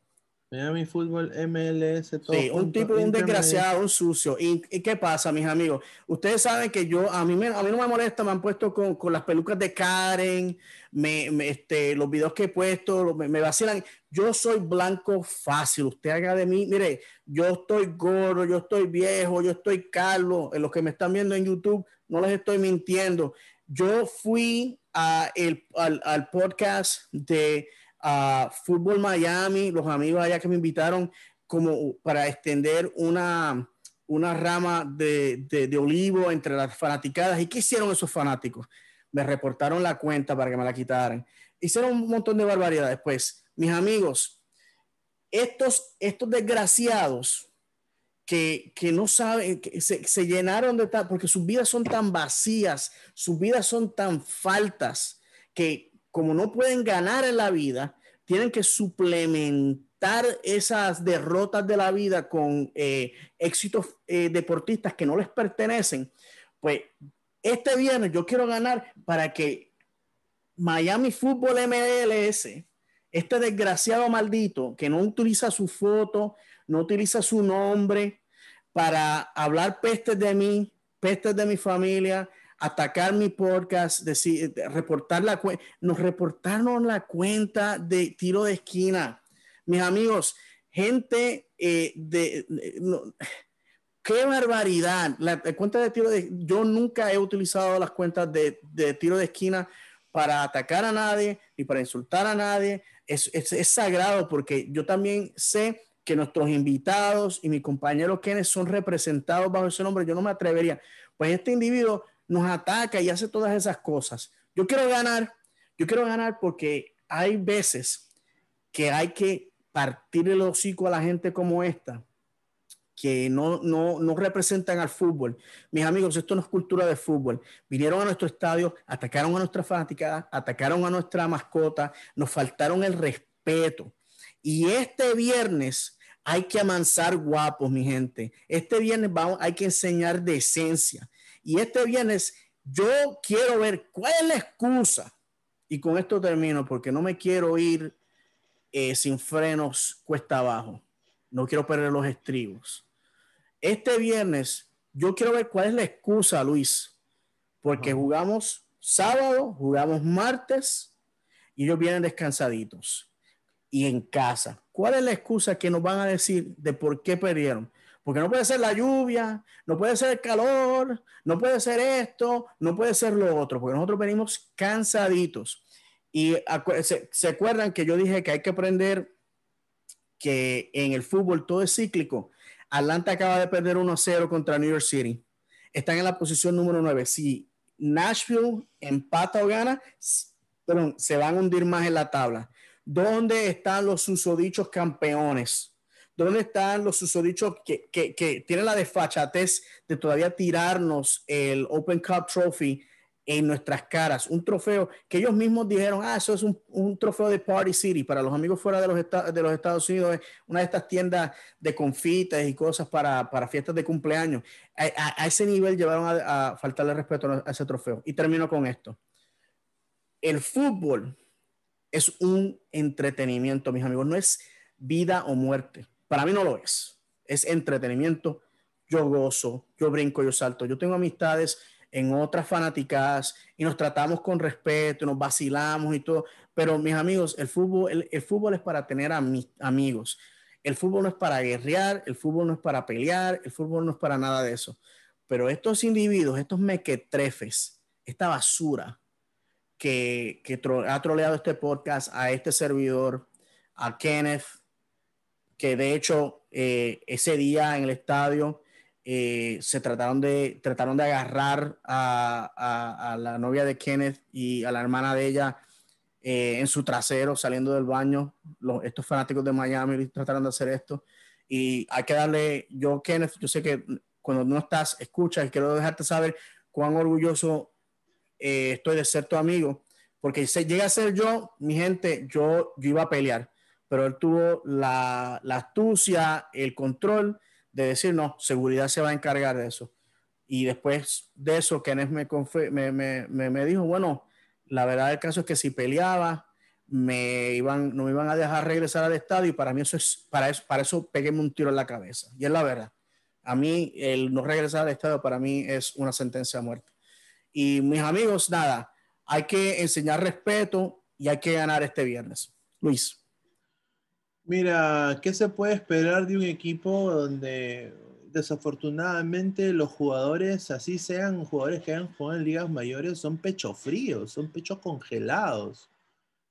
mi Fútbol, MLS, todo. Sí, un tipo, un desgraciado, un sucio. ¿Y, qué pasa, mis amigos? Ustedes saben que yo, a mí, me, a mí no me molesta, me han puesto con, con las pelucas de Karen, me, este, los videos que he puesto, me, vacilan. Yo soy blanco fácil, usted haga de mí, mire, yo estoy gordo, yo estoy viejo, yo estoy calvo. En los que me están viendo en YouTube, no les estoy mintiendo. Yo fui a el, al podcast de a Fútbol Miami, los amigos allá que me invitaron como para extender una, una rama de, olivo entre las fanaticadas. ¿Y qué hicieron esos fanáticos? Me reportaron la cuenta para que me la quitaran. Hicieron un montón de barbaridades. Pues, mis amigos, estos, estos desgraciados que, que no saben, que se, se, llenaron de tal, porque sus vidas son tan vacías, sus vidas son tan faltas, que, como no pueden ganar en la vida, tienen que suplementar esas derrotas de la vida con eh, éxitos eh, deportistas que no les pertenecen, pues este viernes yo quiero ganar para que Miami Fútbol MLS, este desgraciado maldito que no utiliza su foto, no utiliza su nombre para hablar pestes de mí, pestes de mi familia, atacar mi podcast, decir, reportar la Nos reportaron la cuenta de tiro de esquina. Mis amigos, gente eh, de... qué barbaridad. La, cuenta de tiro de... Yo nunca he utilizado las cuentas de, de tiro de esquina para atacar a nadie ni para insultar a nadie. Es, es, es, sagrado porque yo también sé que nuestros invitados y mi compañero quienes son representados bajo ese nombre, yo no me atrevería. Pues este individuo nos ataca y hace todas esas cosas. Yo quiero ganar, yo quiero ganar porque hay veces que hay que partir el hocico a la gente como esta, que no, no, no representan al fútbol. Mis amigos, esto no es cultura de fútbol. Vinieron a nuestro estadio, atacaron a nuestra fanaticada, atacaron a nuestra mascota, nos faltaron el respeto. Y este viernes hay que amansar guapos, mi gente. Este viernes vamos, hay que enseñar decencia. Y este viernes yo quiero ver cuál es la excusa. Y con esto termino porque no me quiero ir eh, sin frenos cuesta abajo. No quiero perder los estribos. Este viernes yo quiero ver cuál es la excusa, Luis. Porque jugamos sábado, jugamos martes y ellos vienen descansaditos y en casa. ¿Cuál es la excusa que nos van a decir de por qué perdieron? Porque no puede ser la lluvia, no puede ser el calor, no puede ser esto, no puede ser lo otro, porque nosotros venimos cansaditos. Y se, acuerdan que yo dije que hay que aprender que en el fútbol todo es cíclico. Atlanta acaba de perder 1-0 contra New York City. Están en la posición número 9. Si Nashville empata o gana, se van a hundir más en la tabla. ¿Dónde están los susodichos campeones? ¿Dónde están los susodichos que, tienen la desfachatez de todavía tirarnos el Open Cup Trophy en nuestras caras? Un trofeo que ellos mismos dijeron, ah, eso es un, trofeo de Party City. Para los amigos fuera de los, de los Estados Unidos, una de estas tiendas de confites y cosas para, fiestas de cumpleaños. A, ese nivel llevaron a, a faltarle respeto a ese trofeo. Y termino con esto. El fútbol es un entretenimiento, mis amigos, no es vida o muerte. Para mí no lo es. Es entretenimiento. Yo gozo, yo brinco, yo salto. Yo tengo amistades en otras fanáticas, y nos tratamos con respeto, nos vacilamos y todo. Pero mis amigos, el fútbol, el, fútbol es para tener a mis amigos. El fútbol no es para guerrear, el fútbol no es para pelear, el fútbol no es para nada de eso. Pero estos individuos, estos mequetrefes, esta basura que, ha troleado este podcast a este servidor, a Kenneth, que de hecho eh, ese día en el estadio eh, se trataron de, trataron de agarrar a, la novia de Kenneth y a la hermana de ella eh, en su trasero saliendo del baño. Los, estos fanáticos de Miami trataron de hacer esto. Y hay que darle, yo Kenneth, yo sé que cuando no estás, escucha y quiero dejarte saber cuán orgulloso estoy de ser tu amigo. Porque si llega a ser yo, mi gente, yo iba a pelear pero él tuvo la, astucia, el control de decir, no, seguridad se va a encargar de eso. Y después de eso, Kenneth me, me, me, me dijo, bueno, la verdad del caso es que si peleaba, me iban, no me iban a dejar regresar al estado y para mí eso es, para eso, para eso peguéme un tiro en la cabeza. Y es la verdad. A mí el no regresar al estado para mí es una sentencia a muerte. Y mis amigos, nada, hay que enseñar respeto y hay que ganar este viernes. Luis. Mira, ¿qué se puede esperar de un equipo donde desafortunadamente los jugadores, así sean jugadores que hayan jugado en ligas mayores, son pecho fríos, son pechos congelados?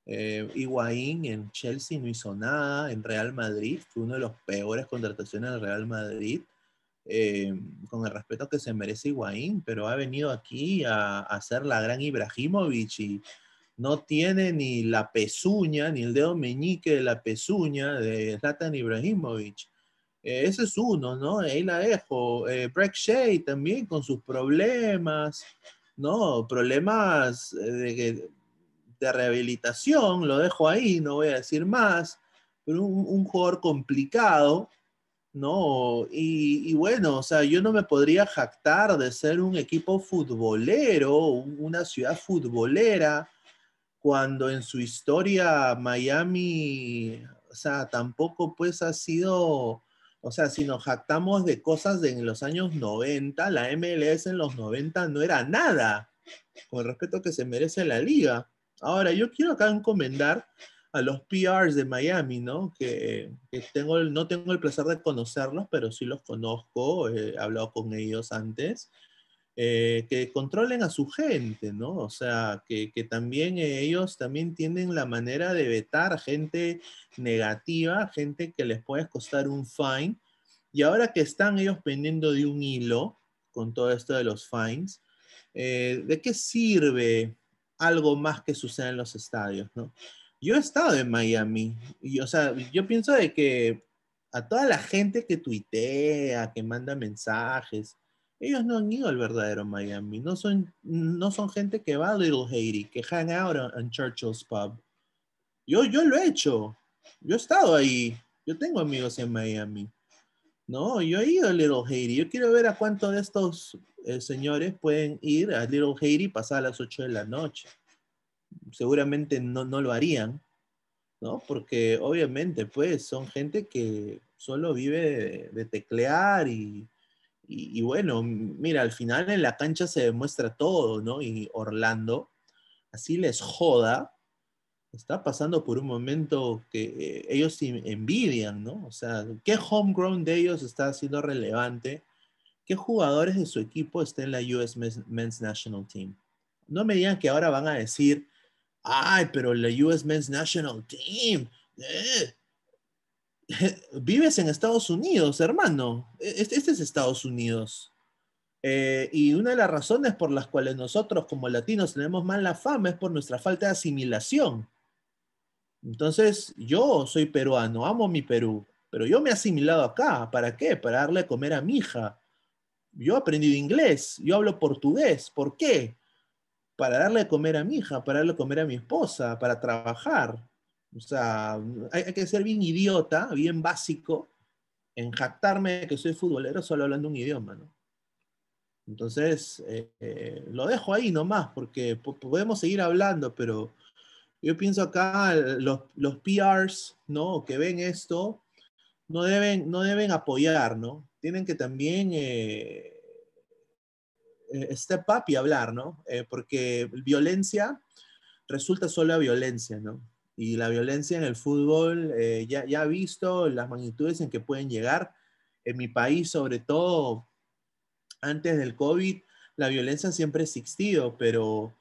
Eh, en Chelsea no hizo nada, en Real Madrid fue una de las peores contrataciones del Real Madrid, eh, con el respeto que se merece Higuaín, pero ha venido aquí a, hacer ser la gran Ibrahimovic y no tiene ni la pezuña, ni el dedo meñique de la pezuña de Zlatan Ibrahimovic. Eh, ese es uno, ¿no? Ahí la dejo. Eh, también con sus problemas, ¿no? Problemas eh, de, rehabilitación, lo dejo ahí, no voy a decir más, pero un, jugador complicado, ¿no? Y, y, bueno, o sea, yo no me podría jactar de ser un equipo futbolero, una ciudad futbolera, cuando en su historia Miami, o sea, tampoco pues ha sido, o sea, si nos jactamos de cosas de los años 90, la MLS en los 90 no era nada, con el respeto que se merece la liga. Ahora, yo quiero acá encomendar a los PRs de Miami, ¿no? Que, que tengo, no tengo el placer de conocerlos, pero sí los conozco, he hablado con ellos antes. Eh, que controlen a su gente, ¿no? O sea, que, también ellos también tienen la manera de vetar gente negativa, gente que les puede costar un fine. Y ahora que están ellos pendiendo de un hilo con todo esto de los fines, eh, ¿de qué sirve algo más que suceda en los estadios, ¿no? Yo he estado en Miami y, o sea, yo pienso de que a toda la gente que tuitea, que manda mensajes, ellos no han ido al verdadero Miami. No son, no son gente que va a Little Haiti, que hang out en Churchill's Pub. Yo, yo lo he hecho. Yo he estado ahí. Yo tengo amigos en Miami. No, yo he ido a Little Haiti. Yo quiero ver a cuántos de estos eh, señores pueden ir a Little Haiti pasar a las 8 de la noche. Seguramente no, no lo harían, ¿no? Porque obviamente, pues, son gente que solo vive de teclear y, y, bueno, mira, al final en la cancha se demuestra todo, ¿no? Y Orlando, así les joda, está pasando por un momento que eh, ellos envidian, ¿no? O sea, ¿qué homegrown de ellos está siendo relevante? ¿Qué jugadores de su equipo están en la US Men's National Team? No me digan que ahora van a decir, ay, pero la US Men's National Team, eh, vives en Estados Unidos, hermano. E-, este, este, es Estados Unidos. Eh, y una de las razones por las cuales nosotros como latinos tenemos mala fama es por nuestra falta de asimilación. Entonces, yo soy peruano, amo mi Perú, pero yo me he asimilado acá. ¿Para qué? Para darle a comer a mi hija. Yo he aprendido inglés, yo hablo portugués. ¿Por qué? Para darle a comer a mi hija, para darle a comer a mi esposa, para trabajar. O sea, hay, que ser bien idiota, bien básico, en jactarme que soy futbolero solo hablando un idioma, ¿no? Entonces, eh, eh, lo dejo ahí nomás, porque podemos seguir hablando, pero yo pienso acá, los, los PRs, ¿no? Que ven esto, no deben, no deben apoyar, ¿no? Tienen que también eh, step up y hablar, ¿no? porque violencia resulta solo violencia, ¿no? y la violencia en el fútbol eh, ya, ya ha visto las magnitudes en que pueden llegar. En mi país, sobre todo antes del COVID, la violencia siempre ha existido, pero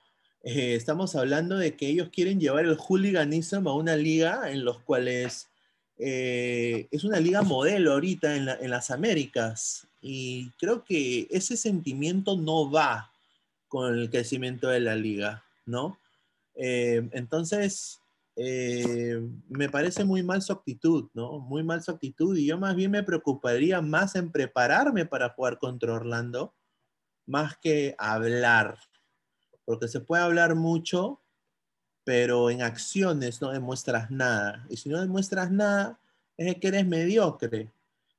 eh, estamos hablando de que ellos quieren llevar el hooliganismo a una liga en los cuales eh, es una liga modelo ahorita en, en las Américas. Y creo que ese sentimiento no va con el crecimiento de la liga, ¿no? entonces, eh, me parece muy mal su actitud, ¿no? Muy mal su actitud y yo más bien me preocuparía más en prepararme para jugar contra Orlando más que hablar, porque se puede hablar mucho, pero en acciones no demuestras nada. Y si no demuestras nada, es que eres mediocre.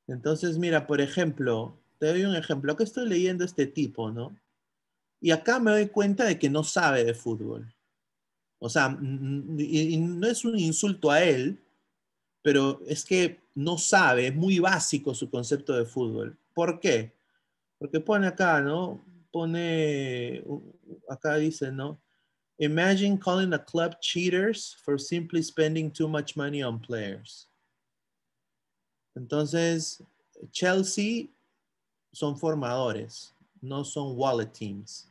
Entonces, mira, por ejemplo, te doy un ejemplo, que estoy leyendo este tipo, ¿no? Y acá me doy cuenta de que no sabe de fútbol o sea, no es un insulto a él, pero es que no sabe, es muy básico su concepto de fútbol. ¿Por qué? Porque pone acá, ¿no? Pone, acá dice, ¿no? Imagine calling a club cheaters for simply spending too much money on players. Entonces, Chelsea son formadores, no son wallet teams.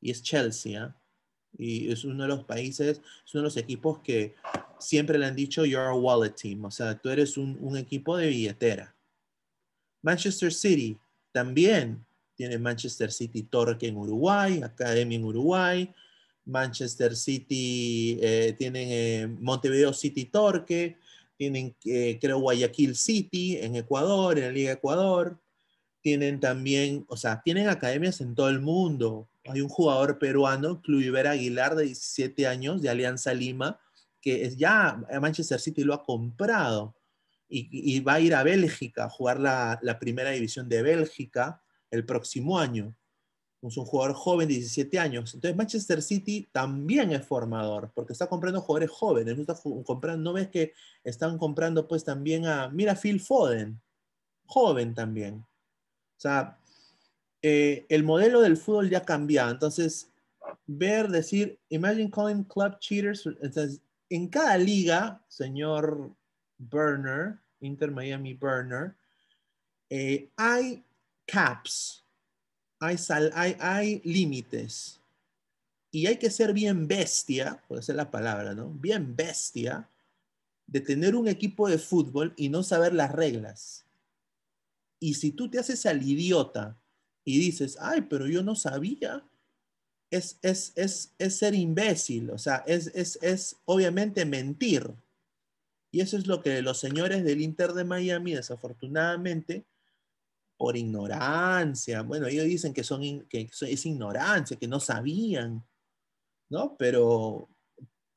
Y es Chelsea, ¿ah? Y es uno de los países, es uno de los equipos que siempre le han dicho, you're a wallet team, o sea, tú eres un, equipo de billetera. Manchester City también tiene Manchester City Torque en Uruguay, Academia en Uruguay, Manchester City, eh, tienen eh, Montevideo City Torque, tienen eh, creo Guayaquil City en Ecuador, en la Liga Ecuador, tienen también, o sea, tienen academias en todo el mundo hay un jugador peruano, Cluiver Aguilar, de 17 años, de Alianza Lima, que es ya Manchester City lo ha comprado y, va a ir a Bélgica a jugar la, primera división de Bélgica el próximo año. Es un jugador joven, 17 años. Entonces Manchester City también es formador, porque está comprando jugadores jóvenes. No, comprando, no ves que están comprando pues también a, mira Phil Foden, joven también. O sea, eh, el modelo del fútbol ya cambia. Entonces, ver, decir, imagine calling club cheaters. Entonces, en cada liga, señor Burner, Inter Miami Burner, eh, hay caps, hay, sal, hay, hay límites. Y hay que ser bien bestia, puede ser la palabra, ¿no? Bien bestia de tener un equipo de fútbol y no saber las reglas. Y si tú te haces al idiota y dices, ay, pero yo no sabía, es, es, es, es ser imbécil, o sea, es, es, es obviamente mentir. Y eso es lo que los señores del Inter de Miami, desafortunadamente, por ignorancia, bueno, ellos dicen que, son que es ignorancia, que no sabían, ¿no? Pero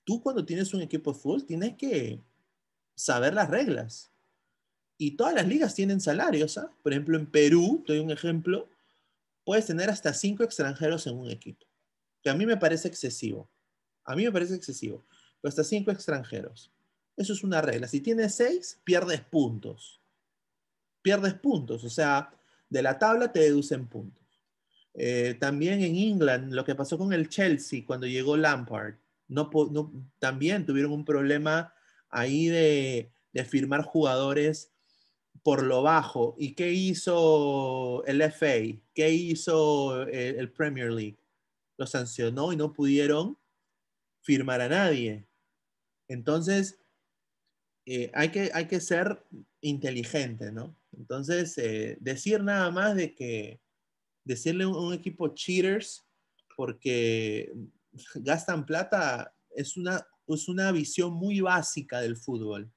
tú cuando tienes un equipo de fútbol tienes que saber las reglas. Y todas las ligas tienen salarios, ¿sabes? ¿ah? Por ejemplo, en Perú, te doy un ejemplo, puedes tener hasta cinco extranjeros en un equipo, que a mí me parece excesivo. A mí me parece excesivo, pero hasta cinco extranjeros. Eso es una regla. Si tienes seis, pierdes puntos. Pierdes puntos, o sea, de la tabla te deducen puntos. Eh, también en England, lo que pasó con el Chelsea cuando llegó Lampard, no, también tuvieron un problema ahí de, de firmar jugadores por lo bajo. ¿Y qué hizo el FA? ¿Qué hizo eh, el, Premier League? Lo sancionó y no pudieron firmar a nadie. Entonces, eh, hay, que, hay que ser inteligente, ¿no? Entonces, eh, decir nada más de que decirle a un, un, equipo cheaters porque gastan plata es una, es una visión muy básica del fútbol.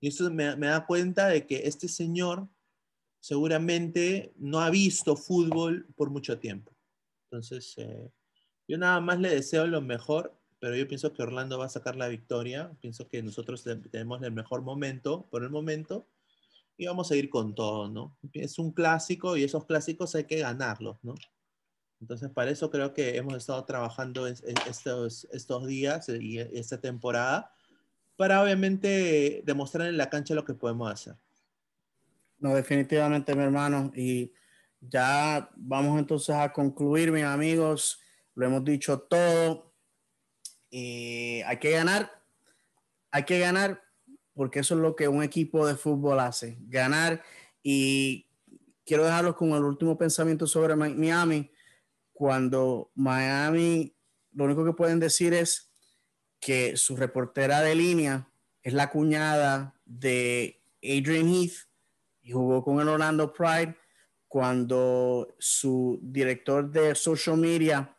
Y esto me, me da cuenta de que este señor seguramente no ha visto fútbol por mucho tiempo. Entonces, eh, yo nada más le deseo lo mejor, pero yo pienso que Orlando va a sacar la victoria. Pienso que nosotros tenemos el mejor momento por el momento y vamos a ir con todo, ¿no? Es un clásico y esos clásicos hay que ganarlos, ¿no? Entonces, para eso creo que hemos estado trabajando estos, estos días y esta temporada para obviamente demostrar en la cancha lo que podemos hacer. No, definitivamente, mi hermano. Y ya vamos entonces a concluir, mis amigos. Lo hemos dicho todo. Y hay que ganar. Hay que ganar porque eso es lo que un equipo de fútbol hace, ganar. Y quiero dejarlos con el último pensamiento sobre Miami. Cuando Miami, lo único que pueden decir es, que su reportera de línea es la cuñada de Adrian Heath y jugó con el Orlando Pride cuando su director de social media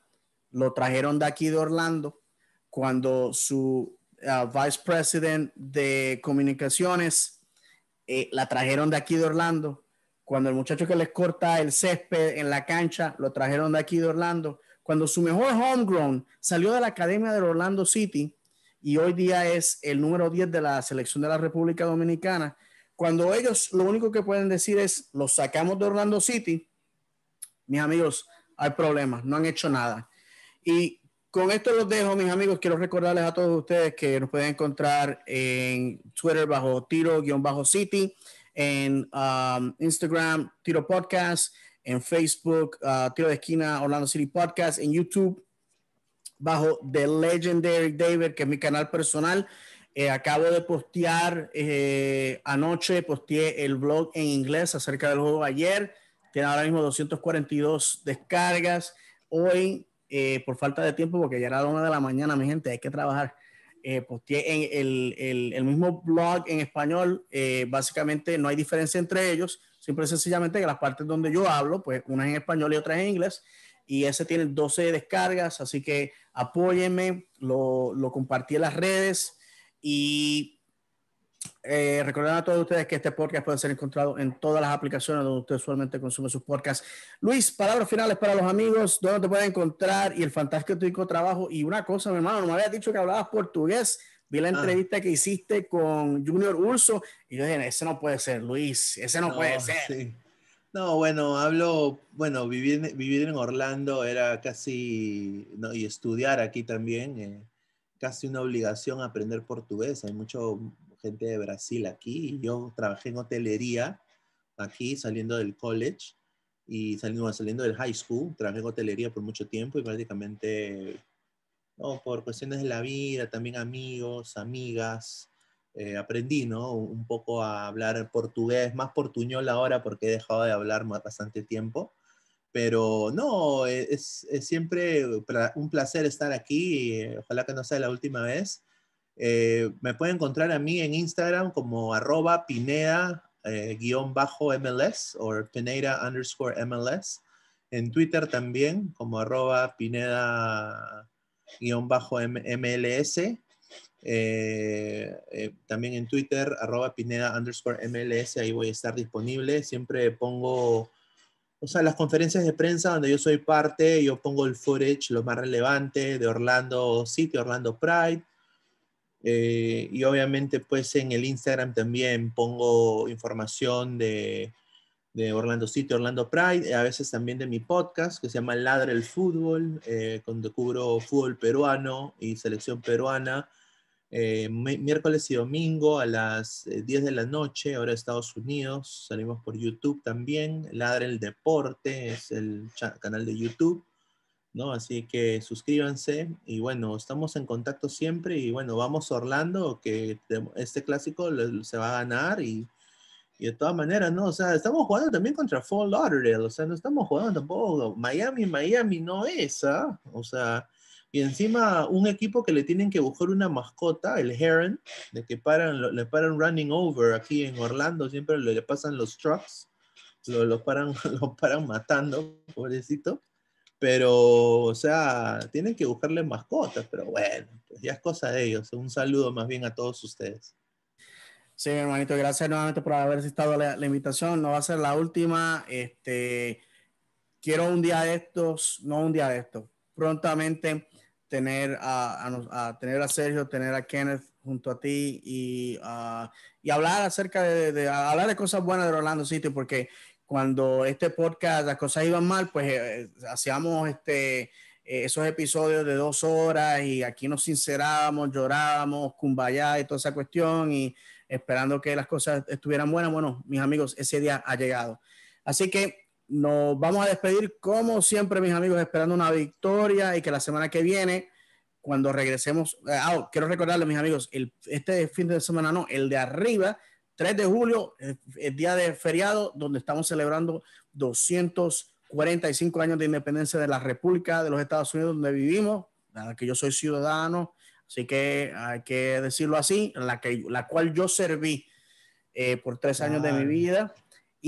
lo trajeron de aquí de Orlando, cuando su ah, vice president de comunicaciones eh, la trajeron de aquí de Orlando, cuando el muchacho que les corta el césped en la cancha lo trajeron de aquí de Orlando, cuando su mejor homegrown salió de la academia del Orlando City y hoy día es el número 10 de la selección de la República Dominicana. Cuando ellos lo único que pueden decir es, los sacamos de Orlando City, mis amigos, hay problemas, no han hecho nada. Y con esto los dejo, mis amigos. Quiero recordarles a todos ustedes que nos pueden encontrar en Twitter bajo tiro-city, en um, Instagram tiro podcast, en Facebook uh, tiro de esquina Orlando City Podcast, en YouTube bajo The Legendary David, que es mi canal personal. Eh, acabo de postear eh, anoche, posteé el blog en inglés acerca del juego ayer. Tiene ahora mismo 242 descargas. Hoy, eh, por falta de tiempo, porque ya era la una de la mañana, mi gente, hay que trabajar. posteé en el, mismo blog en español. básicamente no hay diferencia entre ellos. siempre y sencillamente que las partes donde yo hablo, pues una en español y otra en inglés. Y ese tiene 12 descargas, así que apóyeme, lo, lo compartí en las redes y eh, recordando a todos ustedes que este podcast puede ser encontrado en todas las aplicaciones donde usted usualmente consume sus podcasts. Luis, palabras finales para los amigos, ¿dónde te pueden encontrar y el fantástico trabajo? Y una cosa, mi hermano, no me había dicho que hablabas portugués. Vi la ah. entrevista que hiciste con Junior Urso y yo dije, ese no puede ser, Luis, ese no, puede ser. No, bueno, hablo, bueno, vivir, en Orlando era casi, no, y estudiar aquí también, eh, casi una obligación aprender portugués. Hay mucha gente de Brasil aquí. Yo trabajé en hotelería aquí saliendo del college y saliendo, saliendo del high school. Trabajé en hotelería por mucho tiempo y prácticamente, no, por cuestiones de la vida, también amigos, amigas eh, aprendí, ¿no? Un poco a hablar portugués, más portuñol ahora porque he dejado de hablar bastante tiempo. Pero no, eh, es, siempre un placer estar aquí. Eh, ojalá que no sea la última vez. me pueden encontrar a mí en Instagram como arroba pineda guión bajo MLS o pineda underscore MLS. En Twitter también como arroba pineda guión bajo MLS eh, eh, también en Twitter, arroba Pineda underscore MLS, ahí voy a estar disponible. Siempre pongo, o sea, las conferencias de prensa donde yo soy parte, yo pongo el footage, lo más relevante de Orlando City, Orlando Pride. Eh, y obviamente pues en el Instagram también pongo información de, de Orlando City, Orlando Pride, a veces también de mi podcast que se llama Ladra el Fútbol, donde cubro fútbol peruano y selección peruana eh, miércoles y domingo a las 10 eh, de la noche, ahora Estados Unidos. Salimos por YouTube también. ladre el Deporte es el canal de YouTube. ¿no? Así que suscríbanse y bueno, estamos en contacto siempre y bueno, vamos Orlando, que este clásico se va a ganar y, de todas maneras, ¿no? O sea, estamos jugando también contra Fall Lauderdale, o sea, no estamos jugando tampoco, Miami, Miami no es, ¿ah? O sea, y encima un equipo que le tienen que buscar una mascota, el Heron, de que paran, le paran running over aquí en Orlando, siempre le, pasan los trucks, lo, paran, lo paran matando, pobrecito. Pero, o sea, tienen que buscarle mascotas, pero bueno, pues ya es cosa de ellos. Un saludo más bien a todos ustedes. Sí, hermanito, gracias nuevamente por haber aceptado la, la invitación. No va a ser la última. Este, quiero un día de estos, no un día de estos. Prontamente tener a, tener a Sergio, tener a Kenneth junto a ti y, ah, y hablar acerca de, hablar de cosas buenas de Orlando City, porque cuando este podcast las cosas iban mal, pues eh, eh, hacíamos este eh, esos episodios de dos horas y aquí nos sincerábamos, llorábamos, cumbayá y toda esa cuestión y esperando que las cosas estuvieran buenas. Bueno, mis amigos, ese día ha llegado. Así que nos vamos a despedir como siempre, mis amigos, esperando una victoria y que la semana que viene, cuando regresemos, eh, ah, quiero recordarles, mis amigos, este fin de semana no, el de arriba, 3 de julio, eh, el, día de feriado, donde estamos celebrando 245 años de independencia de la República de los Estados Unidos, donde vivimos, la que yo soy ciudadano, así que hay que decirlo así, la, que, la cual yo serví eh, por tres años de mi vida.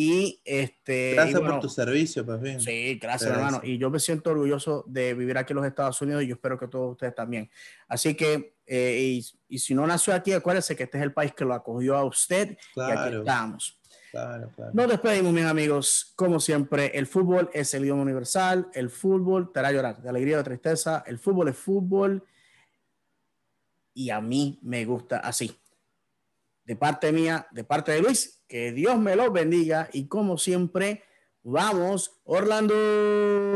Y este. Gracias por tu servicio, pues Sí, gracias, hermano. Y yo me siento orgulloso de vivir aquí en los Estados Unidos y yo espero que todos ustedes también. Así que, eh, y, si no nació aquí, acuérdese que este es el país que lo acogió a usted claro. y aquí estamos. Claro, Nos despedimos, mis amigos. Como siempre, el fútbol es el idioma universal. El fútbol te hará llorar de alegría o de tristeza. El fútbol es fútbol. Y a mí me gusta así de parte mía, de parte de Luis. Que Dios me los bendiga y como siempre, vamos, Orlando.